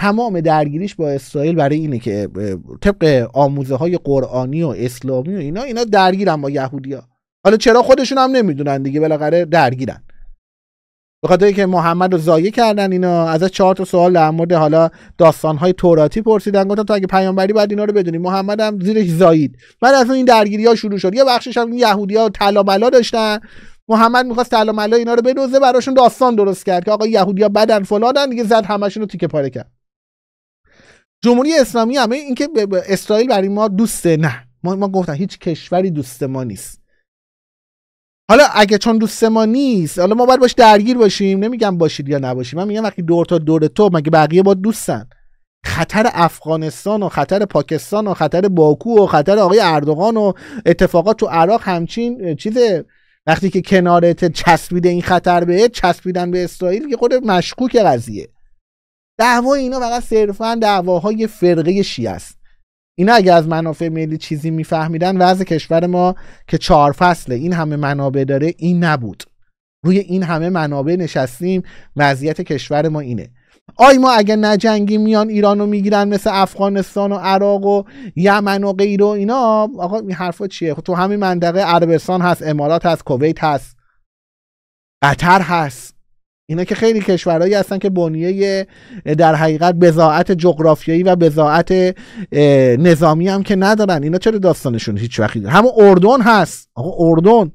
تمام درگیریش با اسرائیل برای اینه که طبق آموزه های قرآنی و اسلامی و اینا اینا درگیرن با یهودیا حالا چرا خودشون هم نمیدونن دیگه بالاخره درگیرن به خاطر که محمد رو کردن اینا از چهار تا سوال در مورد حالا داستانهای توراتی پرسیدن گفتم تو اگه پیامبری بعد اینا رو بدونی محمد هم زیرش زایید بعد از اون این درگیری ها شروع شد یه بخشش هم یهودی ها طلا بلا داشتن محمد میخواست طلا ملا اینا رو بدوزه براشون داستان درست کرد که آقا یهودیا بدن فلانن دیگه زد همشون رو تیکه پاره کرد جمهوری اسلامی همه اینکه اسرائیل برای ما دوسته نه ما ما گفتن هیچ کشوری دوست ما نیست حالا اگه چون دوست ما نیست حالا ما باید باش درگیر باشیم نمیگم باشید یا نباشید من میگم وقتی دور تا دور تو مگه بقیه با دوستن خطر افغانستان و خطر پاکستان و خطر باکو و خطر آقای اردوغان و اتفاقات تو عراق همچین چیز وقتی که کنارت چسبیده این خطر به چسبیدن به اسرائیل که خود مشکوک قضیه دعوا اینا فقط صرفا دعواهای فرقه شیعه است اینا اگه از منافع ملی چیزی میفهمیدن وضع کشور ما که چهار فصله این همه منابع داره این نبود روی این همه منابع نشستیم وضعیت کشور ما اینه آی ما اگه نجنگی میان ایران رو میگیرن مثل افغانستان و عراق و یمن و غیر و اینا آقا این حرفا چیه تو همین منطقه عربستان هست امارات هست کویت هست قطر هست اینا که خیلی کشورهایی هستن که بنیه در حقیقت بزاعت جغرافیایی و بزاعت نظامی هم که ندارن اینا چرا داستانشون هیچ وقتی همون اردن هست آقا اردن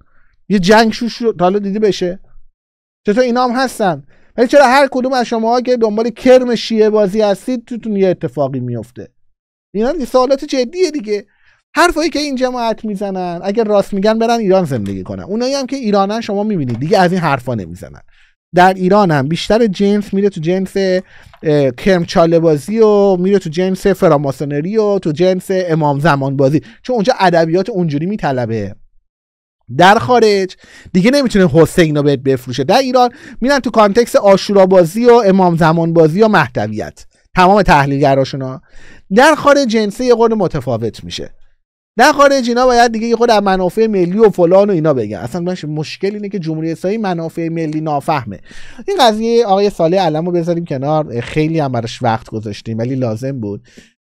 یه جنگ شوش حالا دیدی بشه چطور اینا هم هستن ولی چرا هر کدوم از شما که دنبال کرم شیعه بازی هستید توتون یه اتفاقی میفته اینا سوالات جدیه دیگه حرفایی که این جماعت میزنن اگر راست میگن برن ایران زندگی کنن اونایی هم که ایرانن شما میبینید دیگه از این حرفا نمیزنن در ایران هم بیشتر جنس میره تو جنس کرمچاله بازی و میره تو جنس فراماسونری و تو جنس امام زمان بازی چون اونجا ادبیات اونجوری میطلبه در خارج دیگه نمیتونه حسین رو بهت بفروشه در ایران میرن تو کانتکس آشورا بازی و امام زمان بازی و مهدویت تمام تحلیلگراشون در خارج جنسه یه قرن متفاوت میشه نه خارج اینا باید دیگه خود از منافع ملی و فلان و اینا بگن اصلا مشکل اینه که جمهوری اسلامی منافع ملی نافهمه این قضیه آقای علم علمو بذاریم کنار خیلی هم براش وقت گذاشتیم ولی لازم بود